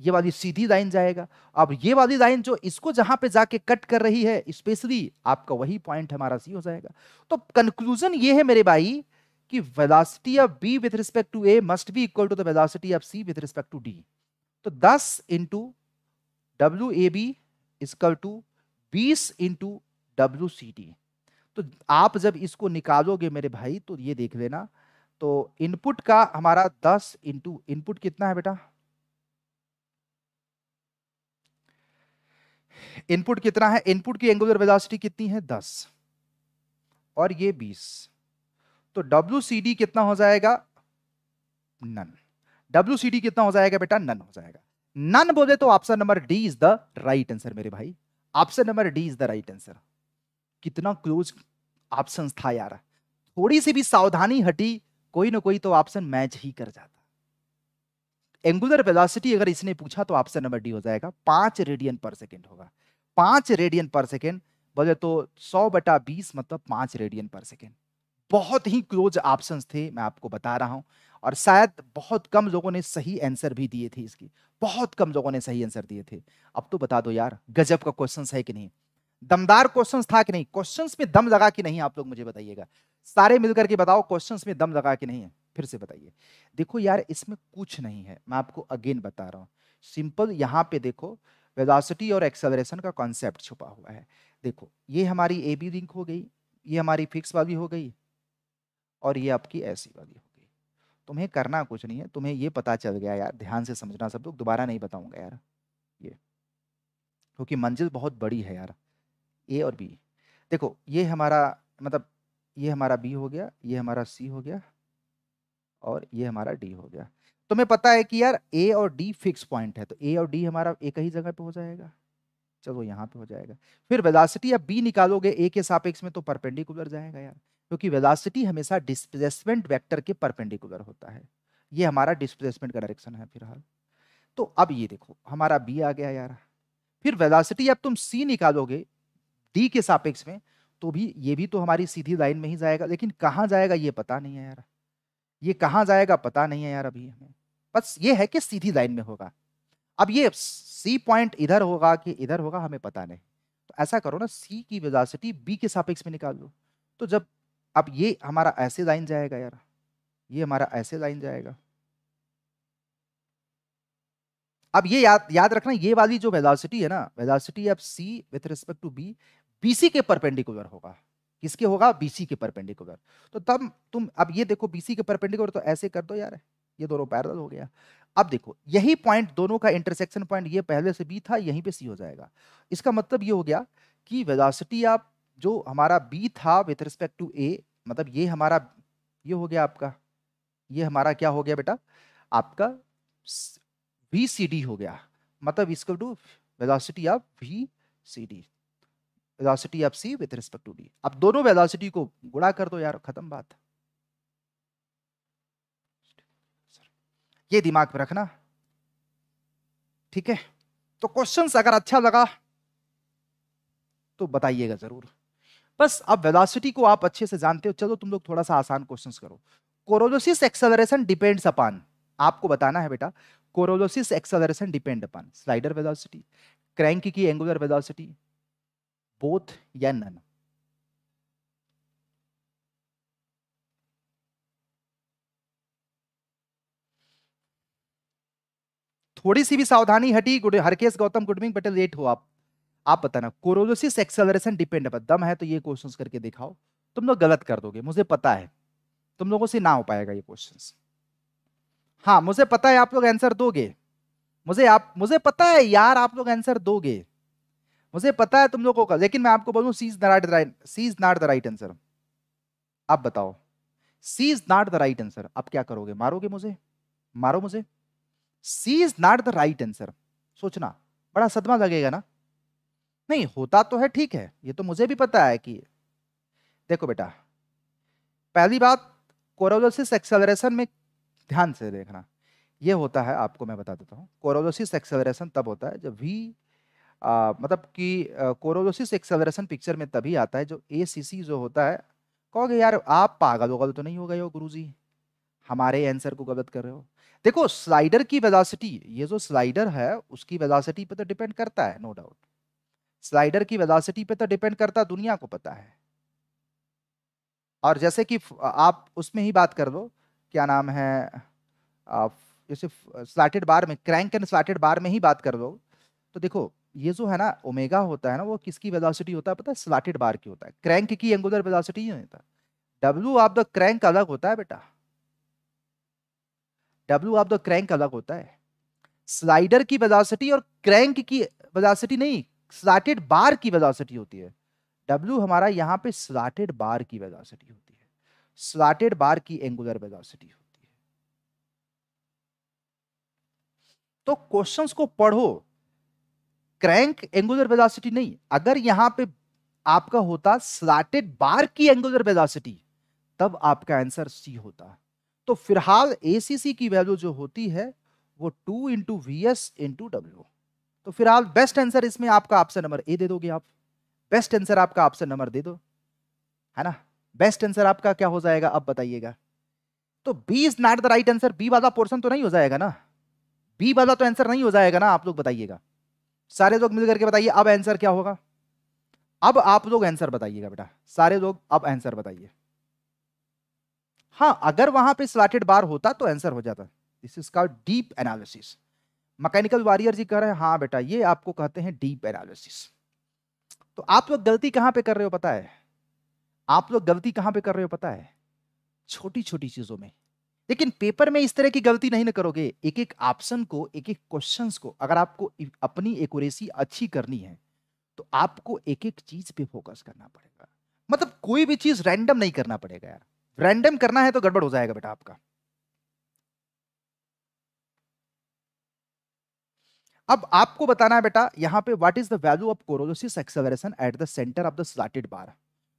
ये वाली सीधी लाइन जाएगा अब ये वाली लाइन जो इसको जहां पे जाके कट कर रही है स्पेशली आपका वही पॉइंट हमारा सी हो जाएगा तो कंक्लूजन ये है मेरे भाई कि velocity of B with respect to A must be equal to the velocity of C with respect to D तो दस into W A B equal to बीस इंटू डब्ल्यू सी डी तो आप जब इसको निकालोगे मेरे भाई तो ये देख लेना तो इनपुट का हमारा दस इंटू इनपुट कितना है बेटा इनपुट कितना है इनपुट की एंगुलर वेलोसिटी कितनी है दस और ये बीस तो डब्ल्यू कितना हो जाएगा नन डब्ल्यू कितना हो जाएगा बेटा नन हो जाएगा नन बोले तो option number D is the right answer मेरे भाई option number D is the right answer कितना क्लोज ऑप्शन था यार थोड़ी सी भी सावधानी हटी कोई ना कोई तो ऑप्शन मैच ही कर जाता एंगुलर वेलोसिटी अगर इसने पूछा तो ऑप्शन नंबर डी हो जाएगा पांच रेडियन पर सेकेंड होगा पांच रेडियन पर सेकेंड बोले तो सौ बटा बीस मतलब पांच रेडियन पर सेकेंड बहुत ही क्लोज ऑप्शंस थे मैं आपको बता रहा हूं और शायद बहुत कम लोगों ने सही आंसर भी दिए थे इसकी बहुत कम लोगों ने सही आंसर दिए थे अब तो बता दो यार गजब का क्वेश्चन है कि नहीं दमदार क्वेश्चंस था कि नहीं क्वेश्चंस में दम लगा कि नहीं आप लोग मुझे बताइएगा सारे मिलकर के बताओ क्वेश्चंस में दम लगा कि नहीं है फिर से बताइए देखो यार इसमें कुछ नहीं है मैं आपको अगेन बता रहा हूँ सिंपल यहाँ पे देखो वेलोसिटी और एक्सेलरेशन का कॉन्सेप्ट छुपा हुआ है देखो ये हमारी ए बी लिंक हो गई ये हमारी फिक्स वाली हो गई और ये आपकी ऐसी वाली हो गई तुम्हें करना कुछ नहीं है तुम्हें ये पता चल गया यार ध्यान से समझना सब लोग दोबारा नहीं बताऊंगा यार ये क्योंकि मंजिल बहुत बड़ी है यार ए और बी देखो ये हमारा मतलब ये हमारा बी हो गया ये हमारा सी हो गया और ये हमारा डी हो गया तुम्हें पता है कि यार ए और डी फिक्स पॉइंट है तो ए और डी हमारा एक ही जगह पे हो जाएगा चलो यहाँ पे हो जाएगा फिर वेलासिटी आप बी निकालोगे ए के सापेक्ष में तो परपेंडिकुलर जाएगा यार क्योंकि तो वेलासिटी हमेशा डिस्प्लेसमेंट वेक्टर के परपेंडिकुलर होता है ये हमारा डिस्प्लेसमेंट का डायरेक्शन है फिलहाल तो अब ये देखो हमारा बी आ गया यार फिर वेलासिटी अब तुम सी निकालोगे डी के सापेक्ष में तो भी ये भी तो हमारी सीधी लाइन में ही जाएगा लेकिन कहाँ जाएगा ये पता नहीं है यार ये कहाँ जाएगा पता नहीं है यार अभी हमें बस ये है कि सीधी लाइन में होगा अब ये सी पॉइंट इधर होगा कि इधर होगा हमें पता नहीं तो ऐसा करो ना सी की वेलोसिटी बी के सापेक्ष में निकाल लो तो जब अब ये हमारा ऐसे लाइन जाएगा यार ये हमारा ऐसे लाइन जाएगा अब ये याद याद रखना ये वाली जो वेलोसिटी है ना velocity of C with respect to B BC के परपेंडिकुलर होगा किसके होगा बीसी के परपेंडिकुलर तो तब तुम अब ये देखो बीसी के परपेंडिकुलर तो ऐसे कर दो यार ये दोनों पैरल हो गया अब देखो यही पॉइंट दोनों का इंटरसेक्शन पॉइंट ये पहले से बी था यहीं पे सी हो जाएगा इसका मतलब ये हो गया कि वेलोसिटी आप जो हमारा बी था विथ रिस्पेक्ट टू ए मतलब ये हमारा ये हो गया आपका ये हमारा क्या हो गया बेटा आपका बी सी डी हो गया मतलब इसको to velocity of V C D velocity of C with respect to D अब दोनों वेलोसिटी को गुणा कर दो यार खत्म बात ये दिमाग में रखना ठीक है तो क्वेश्चन अगर अच्छा लगा तो बताइएगा जरूर बस अब वेलोसिटी को आप अच्छे से जानते हो चलो तुम लोग थोड़ा सा आसान क्वेश्चंस करो कोरोलोसिस एक्सेलरेशन डिपेंड्स अपान आपको बताना है बेटा Coriolis acceleration depend upon slider velocity crank की एंगुलर वेलोसिटी बोथ या नन थोड़ी सी भी सावधानी हटी हरकेश गौतम गुडमिंग बटे लेट हो आप आप बताना कोरोलोसिस एक्सेलरेशन डिपेंड अपन दम है तो ये क्वेश्चंस करके दिखाओ तुम लोग गलत कर दोगे मुझे पता है तुम लोगों से ना हो पाएगा ये क्वेश्चंस हाँ मुझे पता है आप लोग आंसर दोगे मुझे आप मुझे पता है यार आप लोग आंसर दोगे मुझे पता है तुम लोगों का लेकिन मैं आपको बोलूं C is not the right C is not the right answer आप बताओ C is not the right answer आप क्या करोगे मारोगे मुझे मारो मुझे C is not the right answer सोचना बड़ा सदमा लगेगा ना नहीं होता तो है ठीक है ये तो मुझे भी पता है कि देखो बेटा पहली बात कोरोलोसिस एक्सेलरेशन में ध्यान से देखना ये होता है आपको मैं बता देता हूँ कोरोलोसिस एक्सेलरेशन तब होता है जब वी आ, मतलब कि कोरोजोसिस एक्सेलरेशन पिक्चर में तभी आता है जो ए जो होता है कहोगे यार आप पागल वगल तो नहीं हो गए हो गुरु जी हमारे आंसर को गलत कर रहे हो देखो स्लाइडर की वेलोसिटी ये जो स्लाइडर है उसकी वेलोसिटी पे तो डिपेंड करता है नो डाउट स्लाइडर की वेलोसिटी पे तो डिपेंड करता दुनिया को पता है और जैसे कि आप उसमें ही बात कर दो क्या नाम है आप जैसे स्लाटेड बार में क्रैंक एंड स्लाटेड बार में ही बात कर दो तो देखो ये जो है ना ओमेगा होता है ना वो किसकी वेलोसिटी होता है पता है स्लॉटेड बार की होता है क्रैंक की एंगुलर वेलोसिटी ही होता है डब्ल्यू ऑफ द क्रैंक अलग होता है बेटा डब्ल्यू ऑफ द क्रैंक अलग होता है स्लाइडर की वेलोसिटी और क्रैंक की वेलोसिटी नहीं स्लॉटेड बार की वेलोसिटी होती है डब्ल्यू हमारा यहाँ पे स्लॉटेड बार की वेलोसिटी होती है स्लॉटेड बार की एंगुलर वेलोसिटी होती है तो क्वेश्चंस को पढ़ो क्रैंक एंगुलर वेलोसिटी नहीं अगर यहाँ पे आपका होता स्लाटेड बार की एंगुलर वेलोसिटी तब आपका आंसर सी होता तो फिलहाल एसीसी की वैल्यू जो होती है वो two into V S into W तो फिलहाल बेस्ट आंसर इसमें आपका ऑप्शन नंबर ए दे दोगे आप बेस्ट आंसर आपका ऑप्शन नंबर दे दो है ना बेस्ट आंसर आपका क्या हो जाएगा अब बताइएगा तो B is not the right answer B वाला पोर्सन तो नहीं हो जाएगा ना बी वाला तो आंसर नहीं हो जाएगा ना आप लोग बताइएगा सारे लोग मिल करके बताइए अब आंसर क्या होगा अब आप लोग आंसर बताइएगा बेटा सारे लोग अब आंसर बताइए हाँ अगर वहां पे स्लाटेड बार होता तो आंसर हो जाता this is called deep analysis mechanical warrior ji कह रहे हैं हाँ बेटा ये आपको कहते हैं डीप एनालिसिस तो आप लोग गलती कहां पे कर रहे हो पता है आप लोग गलती कहां पे कर रहे हो पता है छोटी छोटी चीजों में लेकिन पेपर में इस तरह की गलती नहीं ना करोगे एक एक ऑप्शन को एक एक क्वेश्चंस को अगर आपको अपनी एकोरेसी अच्छी करनी है तो आपको एक एक चीज पे फोकस करना पड़ेगा मतलब कोई भी चीज रैंडम नहीं करना पड़ेगा यार रैंडम करना है तो गड़बड़ हो जाएगा बेटा आपका अब आपको बताना है बेटा यहाँ पे what is the value of Coriolis acceleration at the centre of the slotted bar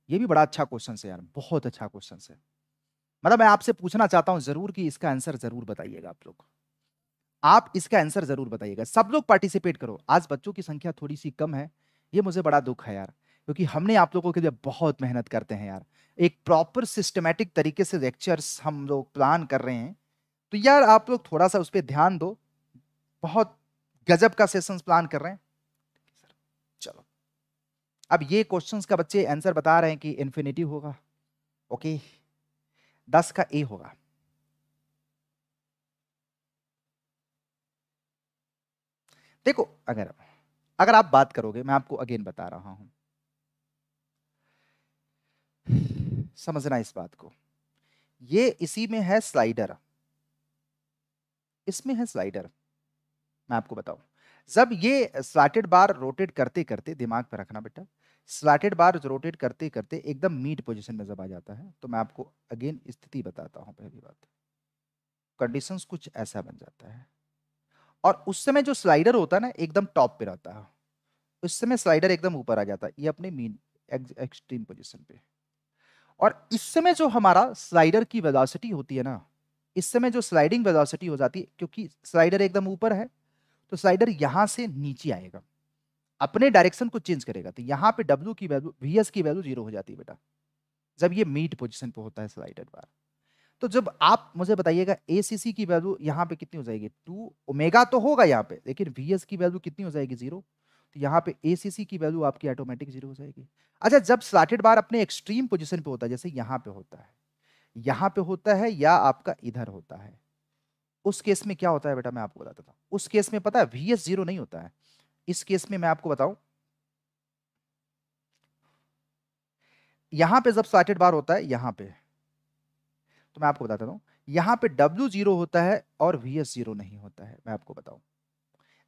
ये भी बड़ा अच्छा क्वेश्चन है यार बहुत अच्छा क्वेश्चन है मतलब मैं आपसे पूछना चाहता हूं जरूर कि इसका आंसर जरूर बताइएगा आप लोग आप इसका आंसर जरूर बताइएगा सब लोग पार्टिसिपेट करो आज बच्चों की संख्या थोड़ी सी कम है ये मुझे बड़ा दुख है यार क्योंकि हमने आप लोगों के लिए बहुत मेहनत करते हैं यार एक प्रॉपर सिस्टमेटिक तरीके से लेक्चर्स हम लोग प्लान कर रहे हैं तो यार आप लोग थोड़ा सा उस पर ध्यान दो बहुत गजब का सेशन प्लान कर रहे हैं चलो अब ये क्वेश्चन का बच्चे आंसर बता रहे हैं कि इन्फिनिटी होगा ओके दस का ए होगा देखो अगर अगर आप बात करोगे मैं आपको अगेन बता रहा हूं समझना इस बात को ये इसी में है स्लाइडर इसमें है स्लाइडर मैं आपको बताऊं जब ये स्लाटेड बार रोटेट करते करते दिमाग पर रखना बेटा स्लाटेड बार रोटेट करते करते एकदम मीट पोजिशन में जब आ जाता है तो मैं आपको अगेन स्थिति बताता हूँ पहली बात कंडीशन कुछ ऐसा बन जाता है और उस समय जो स्लाइडर होता है ना एकदम टॉप पे रहता है उस समय स्लाइडर एकदम ऊपर आ जाता है ये अपने मीन एक्सट्रीम पोजिशन पे और इस समय जो हमारा स्लाइडर की वेलोसिटी होती है ना इस समय जो स्लाइडिंग वेलोसिटी हो जाती है क्योंकि स्लाइडर एकदम ऊपर है तो स्लाइडर यहाँ से नीचे आएगा अपने डायरेक्शन को चेंज करेगा तो यहाँ पे डब्ल्यू की वैल्यू वी की वैल्यू जीरो हो जाती है बेटा जब ये मीट पोजिशन पे होता है स्लाइडेड बार तो जब आप मुझे बताइएगा ए की वैल्यू यहाँ पे कितनी हो जाएगी टू ओमेगा तो होगा यहाँ पे लेकिन वी की वैल्यू कितनी हो जाएगी जीरो तो यहाँ पे ए की वैल्यू आपकी ऑटोमेटिक जीरो हो जाएगी अच्छा जब स्लाटेड बार अपने एक्सट्रीम पोजिशन पे होता है जैसे यहाँ पे होता है यहाँ पे होता है या आपका इधर होता है उस केस में क्या होता है बेटा मैं आपको बताता था उस केस में पता है वी जीरो नहीं होता है इस केस में मैं आपको बताऊं यहां पे जब साइटेड बार होता है यहां पे तो मैं आपको बताता हूं यहां पे W जीरो होता है और वी एस जीरो नहीं होता है मैं आपको बताऊं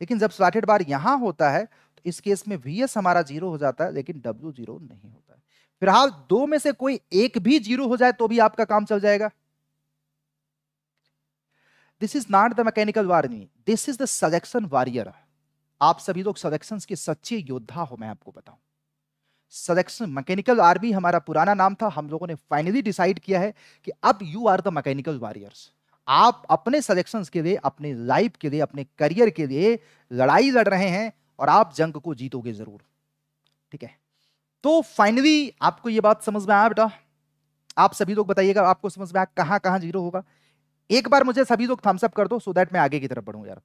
लेकिन जब स्लाटेड बार यहां होता है तो इस केस में वी एस हमारा जीरो हो जाता है लेकिन W जीरो नहीं होता है फिलहाल दो में से कोई एक भी जीरो हो जाए तो भी आपका काम चल जाएगा this is not the mechanical warning this is the selection warrior आप सभी लोग सदेक्शन के सच्चे योद्धा हो मैं आपको बताऊं सदेक्शन मैकेनिकल आर्मी हमारा पुराना नाम था हम लोगों ने फाइनली डिसाइड किया है कि अब you are the mechanical warriors आप अपने सलेक्शंस के लिए अपने लाइफ के लिए अपने करियर के लिए लड़ाई लड़ रहे हैं और आप जंग को जीतोगे जरूर ठीक है तो फाइनली आपको यह बात समझ में आया बेटा आप सभी लोग बताइएगा आपको समझ में आया कहां कहां जीरो होगा एक बार मुझे सभी लोग थम्सअप कर दो सो so दैट मैं आगे की तरफ बढ़ूँ यार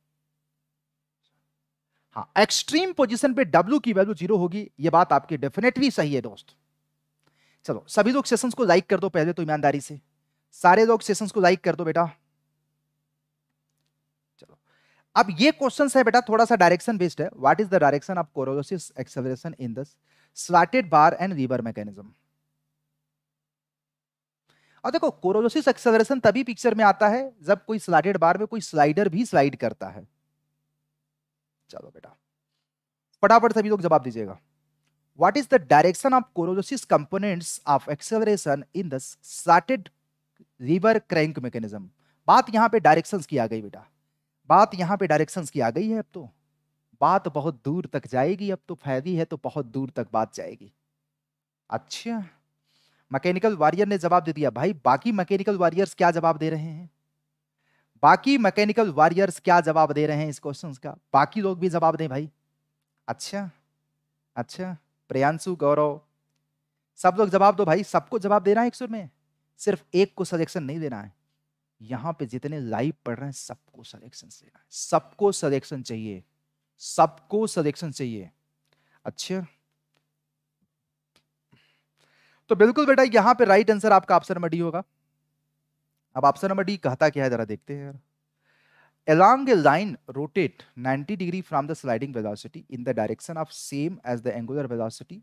हाँ एक्सट्रीम पोजिशन पे W की वैल्यू जीरो होगी ये बात आपकी डेफिनेटली सही है दोस्त चलो सभी लोग सेशंस को लाइक कर दो पहले तो ईमानदारी से सारे लोग सेशंस को लाइक कर दो बेटा चलो अब ये क्वेश्चन है बेटा थोड़ा सा डायरेक्शन बेस्ड है what is the direction of Coriolis acceleration in this slotted bar and lever mechanism और देखो कोरोलोसिस एक्सेलरेशन तभी पिक्चर में आता है जब कोई स्लाटेड बार में कोई स्लाइडर भी स्लाइड करता है चलो बेटा फटाफट सभी लोग जवाब दीजिएगा what is the direction of Coriolis components of acceleration in slotted lever crank mechanism बात यहाँ पे डायरेक्शंस की आ गई बेटा बात यहाँ पे डायरेक्शंस की आ गई है अब तो बात बहुत दूर तक जाएगी अब तो फैली है तो बहुत दूर तक बात जाएगी अच्छा मैकेनिकल वॉरियर ने जवाब दे दिया भाई बाकी मैकेनिकल वॉरियर्स क्या जवाब दे रहे हैं बाकी मैकेनिकल वॉरियर्स क्या जवाब दे रहे हैं इस क्वेश्चन का बाकी लोग भी जवाब दें भाई अच्छा अच्छा प्रियांशु गौरव सब लोग जवाब दो भाई सबको जवाब रहा है एक सुर में सिर्फ एक को सजेशन नहीं देना है यहाँ पे जितने लाइव पढ़ रहे हैं सबको सजेक्शन देना है सबको सजेक्शन चाहिए सबको सजेक्शन चाहिए अच्छा तो बिल्कुल बेटा यहाँ पे राइट आंसर आपका ऑप्शन में डी होगा अब ऑप्शन नंबर डी कहता क्या है जरा देखते हैं यार along a line rotate 90 degree from the sliding velocity in the direction of same as the angular velocity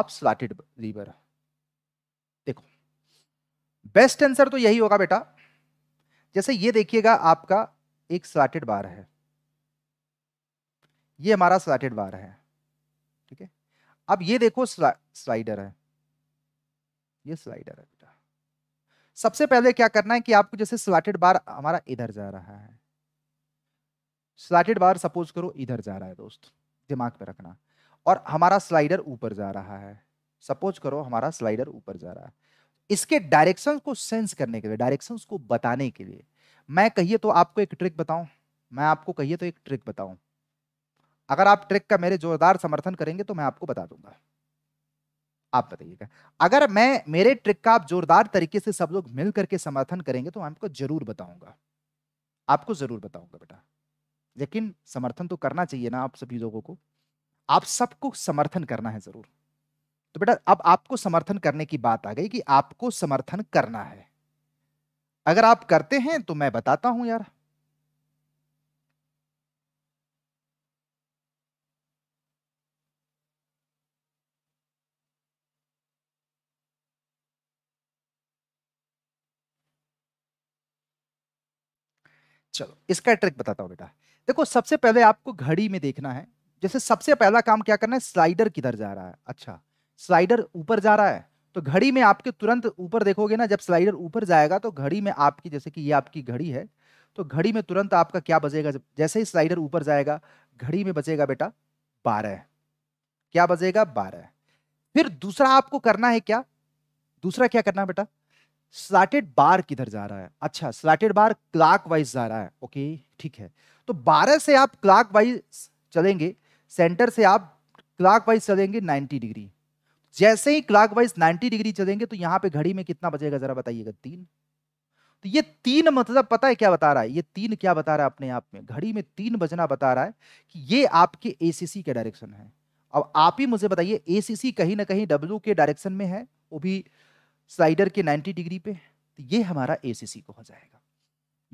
of slanted river देखो बेस्ट आंसर तो यही होगा बेटा जैसे ये देखिएगा आपका एक स्लाटेड बार है ये हमारा स्लाटेड बार है ठीक है अब ये देखो स्ला, स्लाइडर है ये स्लाइडर है सबसे पहले क्या करना है कि आपको जैसे स्लॉटेड बार हमारा इधर जा रहा है स्लॉटेड बार सपोज करो इधर जा रहा है दोस्त दिमाग पे रखना और हमारा स्लाइडर ऊपर जा रहा है सपोज करो हमारा स्लाइडर ऊपर जा रहा है इसके डायरेक्शंस को सेंस करने के लिए डायरेक्शंस को बताने के लिए मैं कहिए तो आपको एक ट्रिक बताऊं मैं आपको कहिए तो एक ट्रिक बताऊं अगर आप ट्रिक का मेरे जोरदार समर्थन करेंगे तो मैं आपको बता दूंगा आप बताइएगा अगर मैं मेरे ट्रिक का आप जोरदार तरीके से सब लोग मिल करके समर्थन करेंगे तो मैं आपको जरूर बताऊंगा आपको जरूर बताऊंगा बेटा लेकिन समर्थन तो करना चाहिए ना आप सभी लोगों को आप सबको समर्थन करना है जरूर तो बेटा अब आपको समर्थन करने की बात आ गई कि आपको समर्थन करना है अगर आप करते हैं तो मैं बताता हूं यार चलो इसका ट्रिक बताता हूँ बेटा देखो सबसे पहले आपको घड़ी में देखना है जैसे सबसे पहला काम क्या करना है स्लाइडर किधर जा रहा है अच्छा स्लाइडर ऊपर जा रहा है तो घड़ी में आपके तुरंत ऊपर देखोगे ना जब स्लाइडर ऊपर जाएगा तो घड़ी में आपकी जैसे कि ये आपकी घड़ी है तो घड़ी में तुरंत आपका क्या बजेगा जब जैसे ही स्लाइडर ऊपर जाएगा घड़ी में बजेगा बेटा बारह क्या बजेगा बारह फिर दूसरा आपको करना है क्या दूसरा क्या करना है बेटा स्लैटेड बार किधर जा रहा है अच्छा स्लैटेड बार क्लाक वाइज जा रहा है ओके ठीक है तो 12 से आप क्लाक वाइज चलेंगे सेंटर से आप क्लाक वाइज चलेंगे 90 डिग्री जैसे ही क्लाक वाइज नाइन्टी डिग्री चलेंगे तो यहाँ पे घड़ी में कितना बजेगा जरा बताइएगा तीन तो ये तीन मतलब पता है क्या बता रहा है ये तीन क्या बता रहा है अपने आप में घड़ी में तीन बजना बता रहा है कि ये आपके ए के डायरेक्शन है अब आप ही मुझे बताइए ए कहीं ना कहीं डब्ल्यू के डायरेक्शन में है वो भी स्लाइडर के 90 डिग्री पे तो ये हमारा ए को हो जाएगा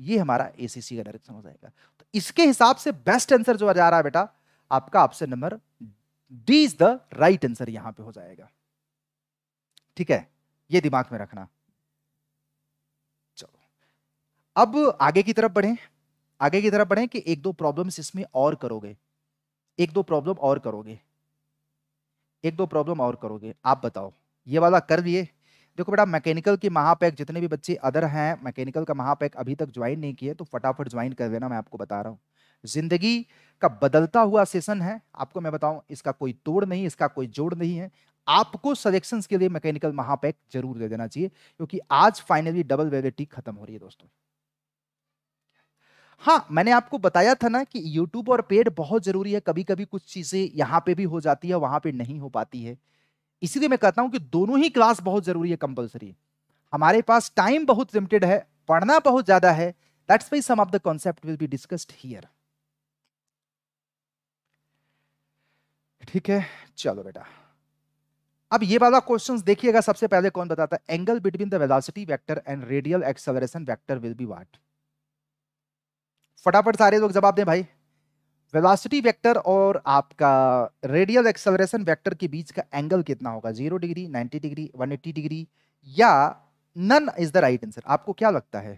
ये हमारा ए का डायरेक्शन हो जाएगा तो इसके हिसाब से बेस्ट आंसर जो जा रहा है बेटा आपका option number D is the right answer यहां पे हो जाएगा ठीक है ये दिमाग में रखना चलो अब आगे की तरफ बढ़े आगे की तरफ बढ़े कि एक दो प्रॉब्लम इसमें और करोगे एक दो प्रॉब्लम और करोगे एक दो प्रॉब्लम और करोगे आप बताओ ये वाला कर लिए देखो बेटा मैकेनिकल की महापैक जितने भी बच्चे अदर हैं मैकेनिकल का महापैक अभी तक ज्वाइन नहीं किए तो फटाफट ज्वाइन कर देना मैं आपको बता रहा हूँ जिंदगी का बदलता हुआ सेशन है आपको मैं बताऊं इसका कोई तोड़ नहीं इसका कोई जोड़ नहीं है आपको सलेक्शन के लिए मैकेनिकल महापैक जरूर दे देना चाहिए क्योंकि आज फाइनली डबल वेलिटी खत्म हो रही है दोस्तों हाँ मैंने आपको बताया था ना कि यूट्यूब और पेड बहुत जरूरी है कभी कभी कुछ चीजें यहाँ पे भी हो जाती है वहां पे नहीं हो पाती है इसीलिए मैं कहता हूं कि दोनों ही क्लास बहुत जरूरी है कंपलसरी हमारे पास टाइम बहुत लिमिटेड है पढ़ना बहुत ज्यादा है that's why some of the concept will be discussed here ठीक है चलो बेटा अब ये वाला क्वेश्चंस देखिएगा सबसे पहले कौन बताता है angle between the velocity vector and radial acceleration vector will be what फटाफट सारे लोग जवाब दें भाई वेलोसिटी वेक्टर और आपका रेडियल एक्सेलरेशन वेक्टर के बीच का एंगल कितना होगा zero degree ninety degree one eighty degree या none is the right answer आपको क्या लगता है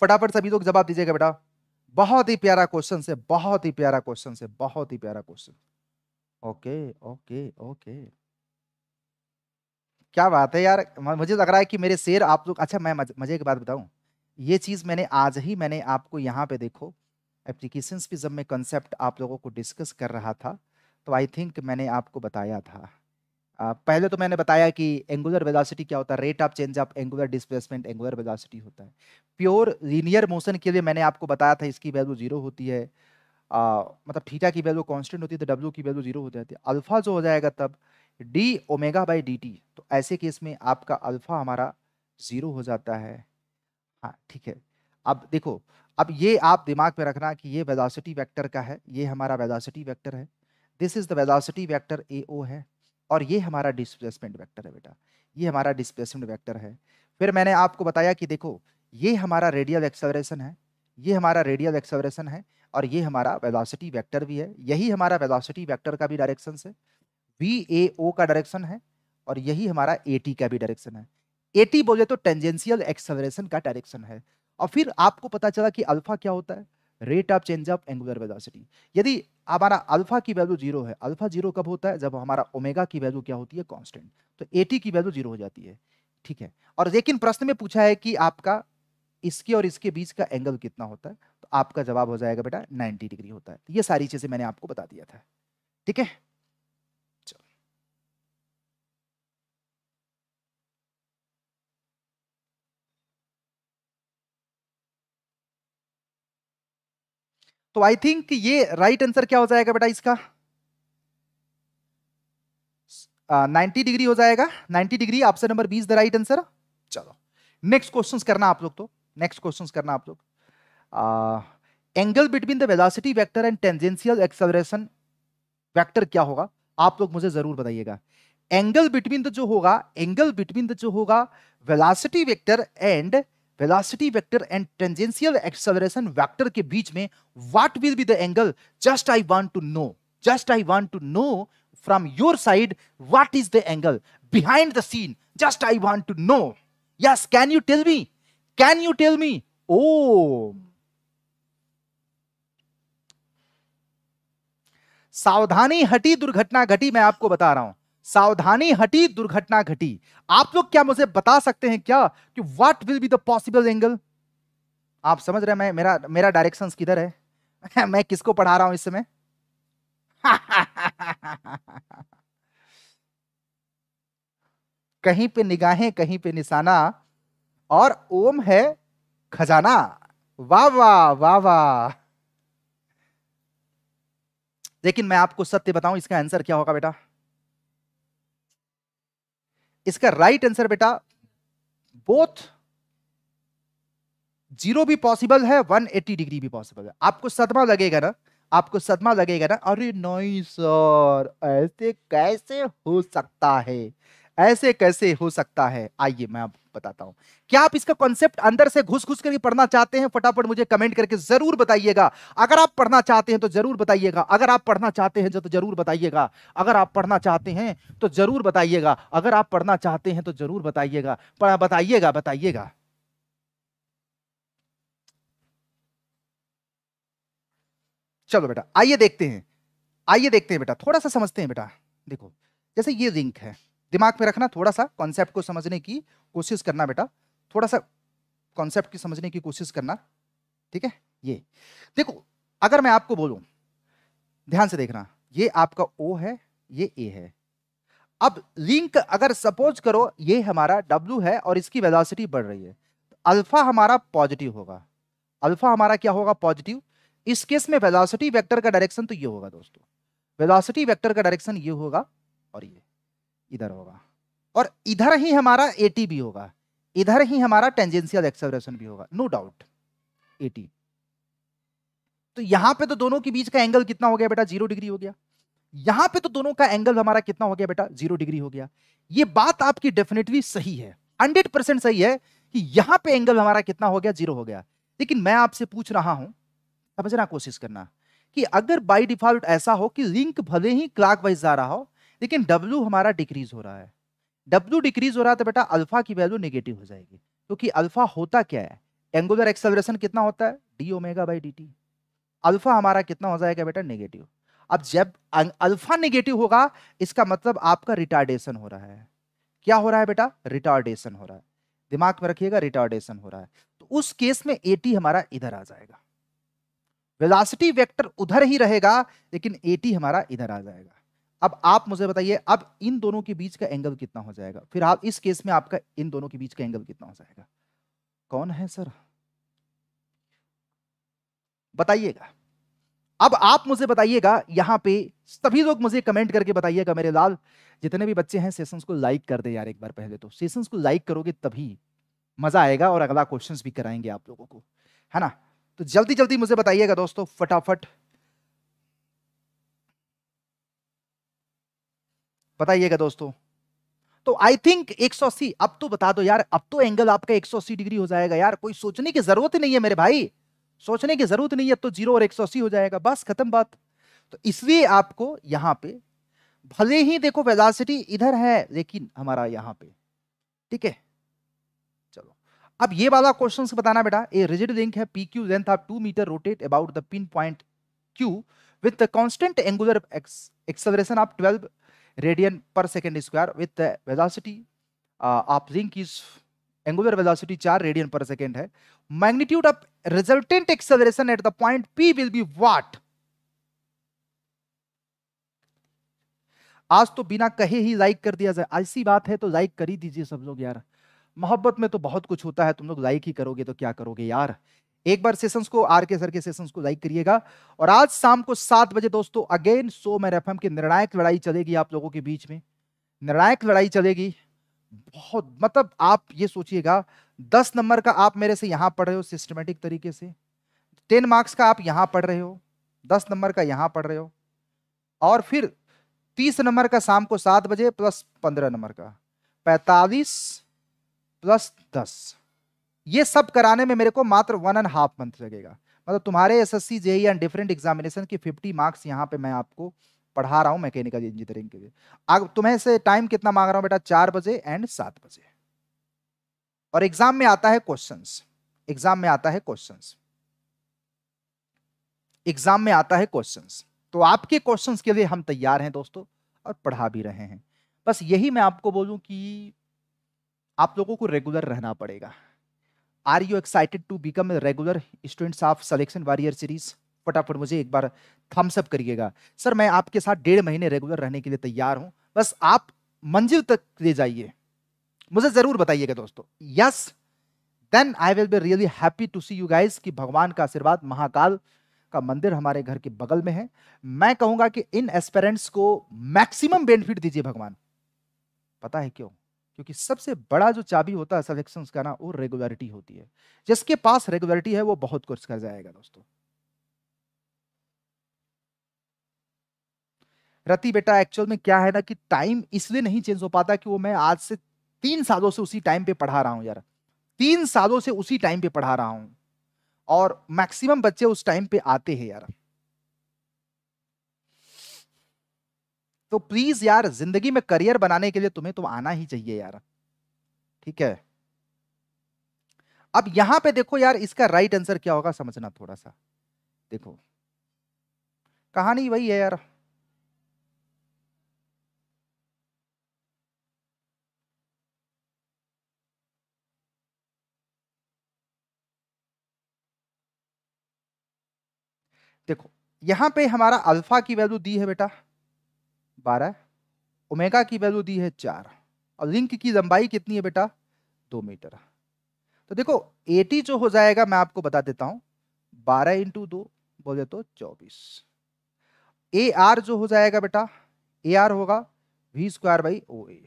फटाफट सभी लोग जवाब दीजिएगा बेटा बहुत ही प्यारा क्वेश्चन से बहुत ही प्यारा क्वेश्चन से बहुत ही प्यारा क्वेश्चन ओके ओके ओके क्या बात है यार मुझे लग रहा है कि मेरे शेर आप लोग अच्छा मैं मजे की बात बताऊं ये चीज मैंने आज ही मैंने आपको यहाँ पे देखो एप्लीकेशंस भी जब मैं कंसेप्ट आप लोगों को डिस्कस कर रहा था तो आई थिंक मैंने आपको बताया था पहले तो मैंने बताया कि एंगुलर वेलोसिटी क्या होता है rate of change of angular displacement angular velocity होता है प्योर लीनियर मोशन के लिए मैंने आपको बताया था इसकी वैल्यू जीरो होती है आ, मतलब थीटा की वैल्यू कांस्टेंट होती है तो डब्ल्यू की वैल्यू जीरो हो जाती है अल्फा जो हो जाएगा तब D omega by D T तो ऐसे केस में आपका अल्फा हमारा ज़ीरो हो जाता है हाँ ठीक है अब देखो अब ये आप दिमाग में रखना कि ये वेलोसिटी वेक्टर का है ये हमारा वेलोसिटी वेक्टर है this is the velocity vector A O है और ये हमारा डिस्प्लेसमेंट वेक्टर है बेटा ये हमारा डिस्प्लेसमेंट वेक्टर है फिर मैंने आपको बताया कि देखो ये हमारा रेडियल एक्सेलरेशन है ये हमारा रेडियल एक्सेलरेशन है और ये हमारा वेलोसिटी वेक्टर भी है यही हमारा वेलोसिटी वेक्टर का भी डायरेक्शन है वी ए ओ का डायरेक्शन है और यही हमारा ए टी का भी डायरेक्शन है ए टी बोले तो टेंजेंशियल एक्सेलरेशन का डायरेक्शन है और फिर आपको पता चला कि अल्फा क्या होता है rate of change of angular velocity यदि हमारा अल्फा की वैल्यू जीरो है अल्फा जीरो कब होता है जब हमारा ओमेगा की वैल्यू क्या होती है कांस्टेंट तो एटी की वैल्यू जीरो हो जाती है ठीक है और लेकिन प्रश्न में पूछा है कि आपका इसके और इसके बीच का एंगल कितना होता है तो आपका जवाब हो जाएगा बेटा 90 डिग्री होता है तो ये सारी चीजें मैंने आपको बता दिया था ठीक है तो आई थिंक ये राइट right आंसर क्या हो जाएगा बेटा इसका नाइन्टी डिग्री हो जाएगा ninety degree option number B is the right answer चलो नेक्स्ट क्वेश्चन करना आप लोग तो नेक्स्ट क्वेश्चन करना आप लोग angle between the velocity vector and tangential acceleration vector क्या होगा आप लोग मुझे जरूर बताइएगा एंगल बिटवीन द जो होगा एंगल बिटवीन द जो होगा velocity vector and velocity vector and tangential acceleration vector के बीच में what will be the angle just I want to know just I want to know from your side what is the angle behind the scene just I want to know yes can you tell me can you tell me oh सावधानी हटी दुर्घटना घटी मैं आपको बता रहा हूं सावधानी हटी दुर्घटना घटी आप लोग क्या मुझे बता सकते हैं क्या कि what will be the possible angle आप समझ रहे हैं मैं मेरा मेरा डायरेक्शन किधर है <laughs> मैं किसको पढ़ा रहा हूं इस समय <laughs> कहीं पे निगाहें कहीं पे निशाना और ओम है खजाना वाह वाह वाह वाह लेकिन मैं आपको सत्य बताऊं इसका आंसर क्या होगा बेटा इसका राइट आंसर बेटा बोथ जीरो भी पॉसिबल है 180 डिग्री भी पॉसिबल है आपको सदमा लगेगा ना आपको सदमा लगेगा ना अरे नहीं सर ऐसे कैसे हो सकता है ऐसे कैसे हो सकता है आइए मैं आपको बताता हूं क्या आप इसका कॉन्सेप्ट अंदर से घुस घुस करके पढ़ना चाहते हैं फटाफट मुझे कमेंट करके जरूर बताइएगा अगर आप पढ़ना चाहते हैं तो, तो जरूर बताइएगा अगर आप पढ़ना चाहते हैं तो जरूर बताइएगा अगर आप पढ़ना चाहते हैं तो जरूर बताइएगा अगर आप पढ़ना चाहते हैं तो जरूर बताइएगा बताइएगा बताइएगा चलो बेटा आइए देखते हैं आइए देखते हैं बेटा थोड़ा सा समझते हैं बेटा देखो जैसे ये रिंक है दिमाग में रखना थोड़ा सा कॉन्सेप्ट को समझने की कोशिश करना बेटा थोड़ा सा कॉन्सेप्ट की समझने की कोशिश करना ठीक है ये देखो अगर मैं आपको बोलूं ध्यान से देखना ये आपका ओ है ये ए है अब लिंक अगर सपोज करो ये हमारा डब्ल्यू है और इसकी वेलोसिटी बढ़ रही है तो अल्फा हमारा पॉजिटिव होगा अल्फा हमारा क्या होगा पॉजिटिव इस केस में वेलोसिटी वेक्टर का डायरेक्शन तो ये होगा दोस्तों वेलोसिटी वेक्टर का डायरेक्शन ये होगा और ये इधर होगा और इधर ही हमारा एटी भी होगा इधर ही हमारा टेंजेंशियल एक्सेलरेशन भी होगा नो डाउट एटी तो यहां पे तो दोनों के बीच का एंगल कितना हो गया बेटा जीरो डिग्री हो गया यहां पे तो दोनों का एंगल हमारा कितना हो गया बेटा जीरो डिग्री हो गया ये बात आपकी डेफिनेटली सही है हंड्रेड परसेंट सही है कि यहां पे एंगल हमारा कितना हो गया जीरो हो गया लेकिन मैं आपसे पूछ रहा हूं समझना कोशिश करना कि अगर बाई डिफॉल्ट ऐसा हो कि लिंक भले ही क्लाक वाइज जा रहा हो लेकिन W हमारा डिक्रीज हो रहा है W डिक्रीज हो रहा था तो बेटा अल्फा की वैल्यू निगेटिव हो जाएगी क्योंकि तो अल्फा होता क्या है एंगुलर एक्सेलरेशन कितना होता है D omega by D alpha हमारा कितना हो जाएगा बेटा निगेटिव अब जब अल्फा अं, निगेटिव होगा इसका मतलब आपका रिटार्डेशन हो रहा है क्या हो रहा है बेटा रिटार्डेशन हो रहा है दिमाग में रखिएगा रिटार्डेशन हो रहा है तो उस केस में एटी हमारा इधर आ जाएगा वेलोसिटी वेक्टर उधर ही रहेगा लेकिन एटी हमारा इधर आ जाएगा अब आप मुझे बताइए अब इन दोनों के बीच का एंगल कितना हो जाएगा फिर आप इस केस में आपका इन दोनों के बीच का एंगल कितना हो जाएगा कौन है सर बताइएगा अब आप मुझे बताइएगा यहाँ पे सभी लोग मुझे कमेंट करके बताइएगा मेरे लाल जितने भी बच्चे हैं सेशंस को लाइक कर दे यार एक बार पहले तो सेशंस को लाइक करोगे तभी मजा आएगा और अगला क्वेश्चंस भी कराएंगे आप लोगों को है ना तो जल्दी जल्दी मुझे बताइएगा दोस्तों फटाफट बताइएगा दोस्तों तो आई थिंक 180 अब तो बता दो यार अब तो एंगल आपका 180 डिग्री हो जाएगा यार कोई सोचने की जरूरत ही नहीं है मेरे भाई सोचने की जरूरत नहीं है तो जीरो और 180 हो जाएगा बस खत्म बात तो इसलिए आपको यहां पे भले ही देखो वेलासिटी इधर है लेकिन हमारा यहां पे ठीक है चलो अब ये वाला क्वेश्चन बताना बेटा ए रिजिड लिंक है P Q length of two metre rotate about the pin point Q with the constant angular acceleration of twelve radian per second square with the velocity uh, uplink is angular velocity 4 radian per second hai magnitude of resultant acceleration at the point p will be what आज तो बिना कहे ही like कर दिया जाए ऐसी बात है तो लाइक कर ही दीजिए सब लोग यार मोहब्बत में तो बहुत कुछ होता है तुम लोग लाइक ही करोगे तो क्या करोगे यार एक बार सेशंस को आर के सर के सेशंस को लाइक करिएगा और आज शाम को सात बजे दोस्तों अगेन सो मैर एफ की निर्णायक लड़ाई चलेगी आप लोगों के बीच में निर्णायक लड़ाई चलेगी बहुत मतलब आप ये सोचिएगा दस नंबर का आप मेरे से यहाँ पढ़ रहे हो सिस्टमेटिक तरीके से टेन मार्क्स का आप यहाँ पढ़ रहे हो दस नंबर का यहाँ पढ़ रहे हो और फिर तीस नंबर का शाम को सात बजे प्लस पंद्रह नंबर का पैंतालीस प्लस दस ये सब कराने में मेरे को मात्र वन एंड हाफ मंथ लगेगा मतलब तुम्हारे S S C JE and different examination की फिफ्टी मार्क्स यहाँ पे मैं आपको पढ़ा रहा हूँ मैकेनिकल इंजीनियरिंग के लिए अब तुम्हें से टाइम कितना मांग रहा हूँ बेटा चार बजे एंड सात बजे और एग्जाम में आता है क्वेश्चन एग्जाम में आता है क्वेश्चन एग्जाम में आता है क्वेश्चन तो आपके क्वेश्चन के लिए हम तैयार हैं दोस्तों और पढ़ा भी रहे हैं बस यही मैं आपको बोलूँ कि आप लोगों को रेगुलर रहना पड़ेगा are you excited to become regular students of selection warrior series फटाफट मुझे एक बार थम्सअप करिएगा सर मैं आपके साथ डेढ़ महीने रेगुलर रहने के लिए तैयार हूँ बस आप मंजिल तक ले जाइए मुझे जरूर बताइएगा दोस्तों yes then I will be really happy to see you guys कि भगवान का आशीर्वाद महाकाल का मंदिर हमारे घर के बगल में है मैं कहूंगा कि इन एस्पेरेंट्स को मैक्सिमम बेनिफिट दीजिए भगवान पता है क्यों क्योंकि सबसे बड़ा जो चाबी होता है सलेक्शन का ना वो रेगुलरिटी होती है जिसके पास रेगुलरिटी है वो बहुत कुछ कर जाएगा दोस्तों रति बेटा एक्चुअल में क्या है ना कि टाइम इसलिए नहीं चेंज हो पाता कि वो मैं आज से तीन सालों से उसी टाइम पे पढ़ा रहा हूं यार तीन सालों से उसी टाइम पे पढ़ा रहा हूं और मैक्सिमम बच्चे उस टाइम पे आते हैं यार तो प्लीज यार जिंदगी में करियर बनाने के लिए तुम्हें तो आना ही चाहिए यार ठीक है अब यहां पे देखो यार इसका राइट आंसर क्या होगा समझना थोड़ा सा देखो कहानी वही है यार देखो यहां पे हमारा अल्फा की वैल्यू दी है बेटा बारह ओमेगा की वैल्यू दी है चार और लिंक की लंबाई कितनी है बेटा दो मीटर तो देखो एटी जो हो जाएगा मैं आपको बता देता हूँ बारह इंटू दो बोले तो चौबीस ए आर जो हो जाएगा बेटा ए आर होगा V square by O A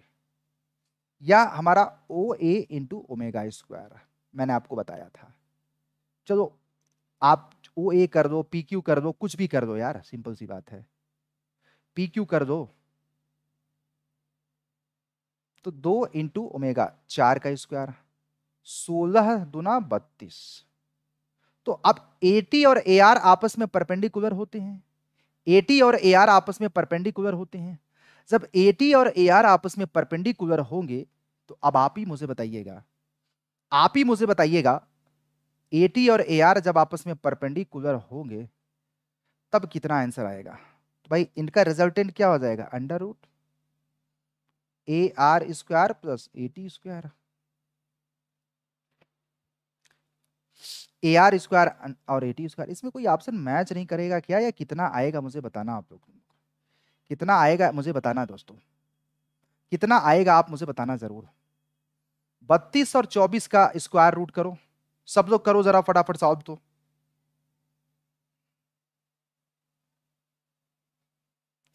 या हमारा O A into omega square मैंने आपको बताया था चलो आप ओ ए कर दो पी क्यू कर दो कुछ भी कर दो यार सिंपल सी बात है पी क्यू कर दो तो दो इंटू ओमेगा चार का स्क्वायर सोलह दुना बत्तीस तो अब एटी और ए आर आपस में परपेंडिकुलर होते हैं एटी और ए आर आपस में परपेंडिकुलर होते हैं जब एटी और ए आर आपस में परपेंडिकुलर होंगे तो अब आप ही मुझे बताइएगा आप ही मुझे बताइएगा एटी और ए आर जब आपस में परपेंडिकुलर होंगे तब कितना आंसर आएगा भाई इनका रिजल्टेंट क्या हो जाएगा under root A R square plus A T square A R square और ए टी स्क्वायर इसमें कोई ऑप्शन मैच नहीं करेगा क्या या कितना आएगा मुझे बताना आप लोग कितना आएगा मुझे बताना दोस्तों कितना आएगा आप मुझे बताना ज़रूर बत्तीस और चौबीस का स्क्वायर रूट करो सब लोग करो ज़रा फटाफट सॉल्व तो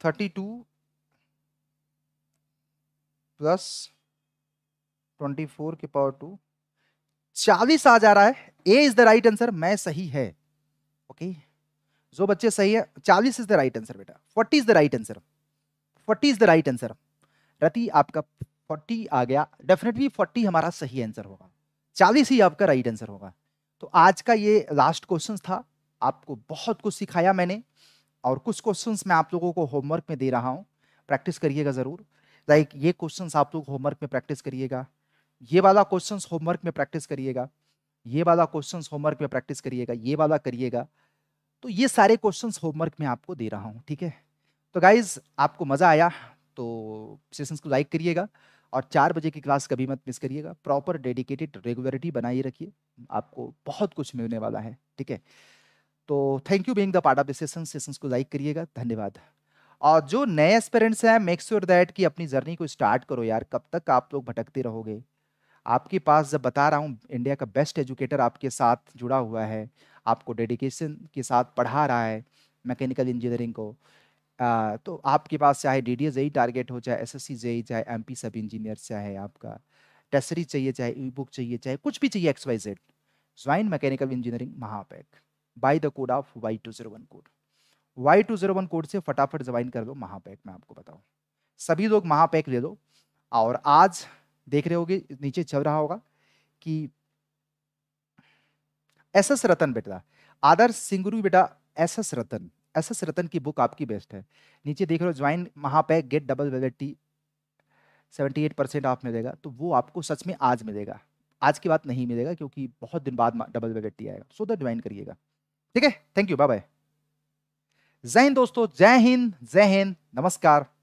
thirty two plus twenty four के पावर टू चालीस आ जा रहा है A is the right answer मैं सही है ओके okay? जो बच्चे सही है चालीस इज द राइट आंसर बेटा forty is the right answer forty is the right answer Rati आपका फोर्टी आ गया डेफिनेटली फोर्टी हमारा सही आंसर होगा चालीस ही आपका राइट आंसर होगा तो आज का ये लास्ट क्वेश्चन था आपको बहुत कुछ सिखाया मैंने और कुछ क्वेश्चंस मैं आप लोगों को होमवर्क में दे रहा हूँ प्रैक्टिस करिएगा ज़रूर लाइक ये क्वेश्चंस आप लोग होमवर्क में प्रैक्टिस करिएगा ये वाला क्वेश्चंस होमवर्क में प्रैक्टिस करिएगा ये वाला क्वेश्चंस होमवर्क में प्रैक्टिस करिएगा ये वाला करिएगा तो ये सारे क्वेश्चन होमवर्क में आपको दे रहा हूँ ठीक है तो गाइज आपको मज़ा आया तो सेशंस को लाइक करिएगा और चार बजे की क्लास कभी मत मिस करिएगा प्रॉपर डेडिकेटेड रेगुलरिटी बनाए रखिए आपको बहुत कुछ मिलने वाला है ठीक है तो thank you being the part of the session session को लाइक करिएगा धन्यवाद और जो नए एस्पेरेंट्स हैं मेक श्योर दैट कि अपनी जर्नी को स्टार्ट करो यार कब तक आप लोग भटकते रहोगे आपके पास जब बता रहा हूँ इंडिया का बेस्ट एजुकेटर आपके साथ जुड़ा हुआ है आपको डेडिकेशन के साथ पढ़ा रहा है मैकेनिकल इंजीनियरिंग को आ, तो आपके पास चाहे डी डी टारगेट हो चाहे एस एस जेई चाहे एम पी सब इंजीनियर चाहे आपका टेसरी चाहिए चाहे ई बुक चाहिए चाहे कुछ भी चाहिए X Y Z join mechanical engineering Mahapack by the code of Y two zero one code Y two zero one code से फटाफट ज्वाइन कर दो महापैक में आपको बताऊँ सभी लोग महापैक ले दो और आज देख रहे होगे नीचे चल रहा होगा कि एस एस रतन बेटा आदर सिंगरू बेटा S S Ratan S S Ratan की बुक आपकी बेस्ट है नीचे देख रहे हो join Mahapack get double validity seventy eight percent off मिलेगा तो वो आपको सच में आज मिलेगा आज की बात नहीं मिलेगा क्योंकि बहुत दिन बाद डबल वेलिटी आएगा सो दैट ज्वाइन करिएगा ठीक है थैंक यू बाय बाय जय हिंद दोस्तों जय हिंद जय हिंद नमस्कार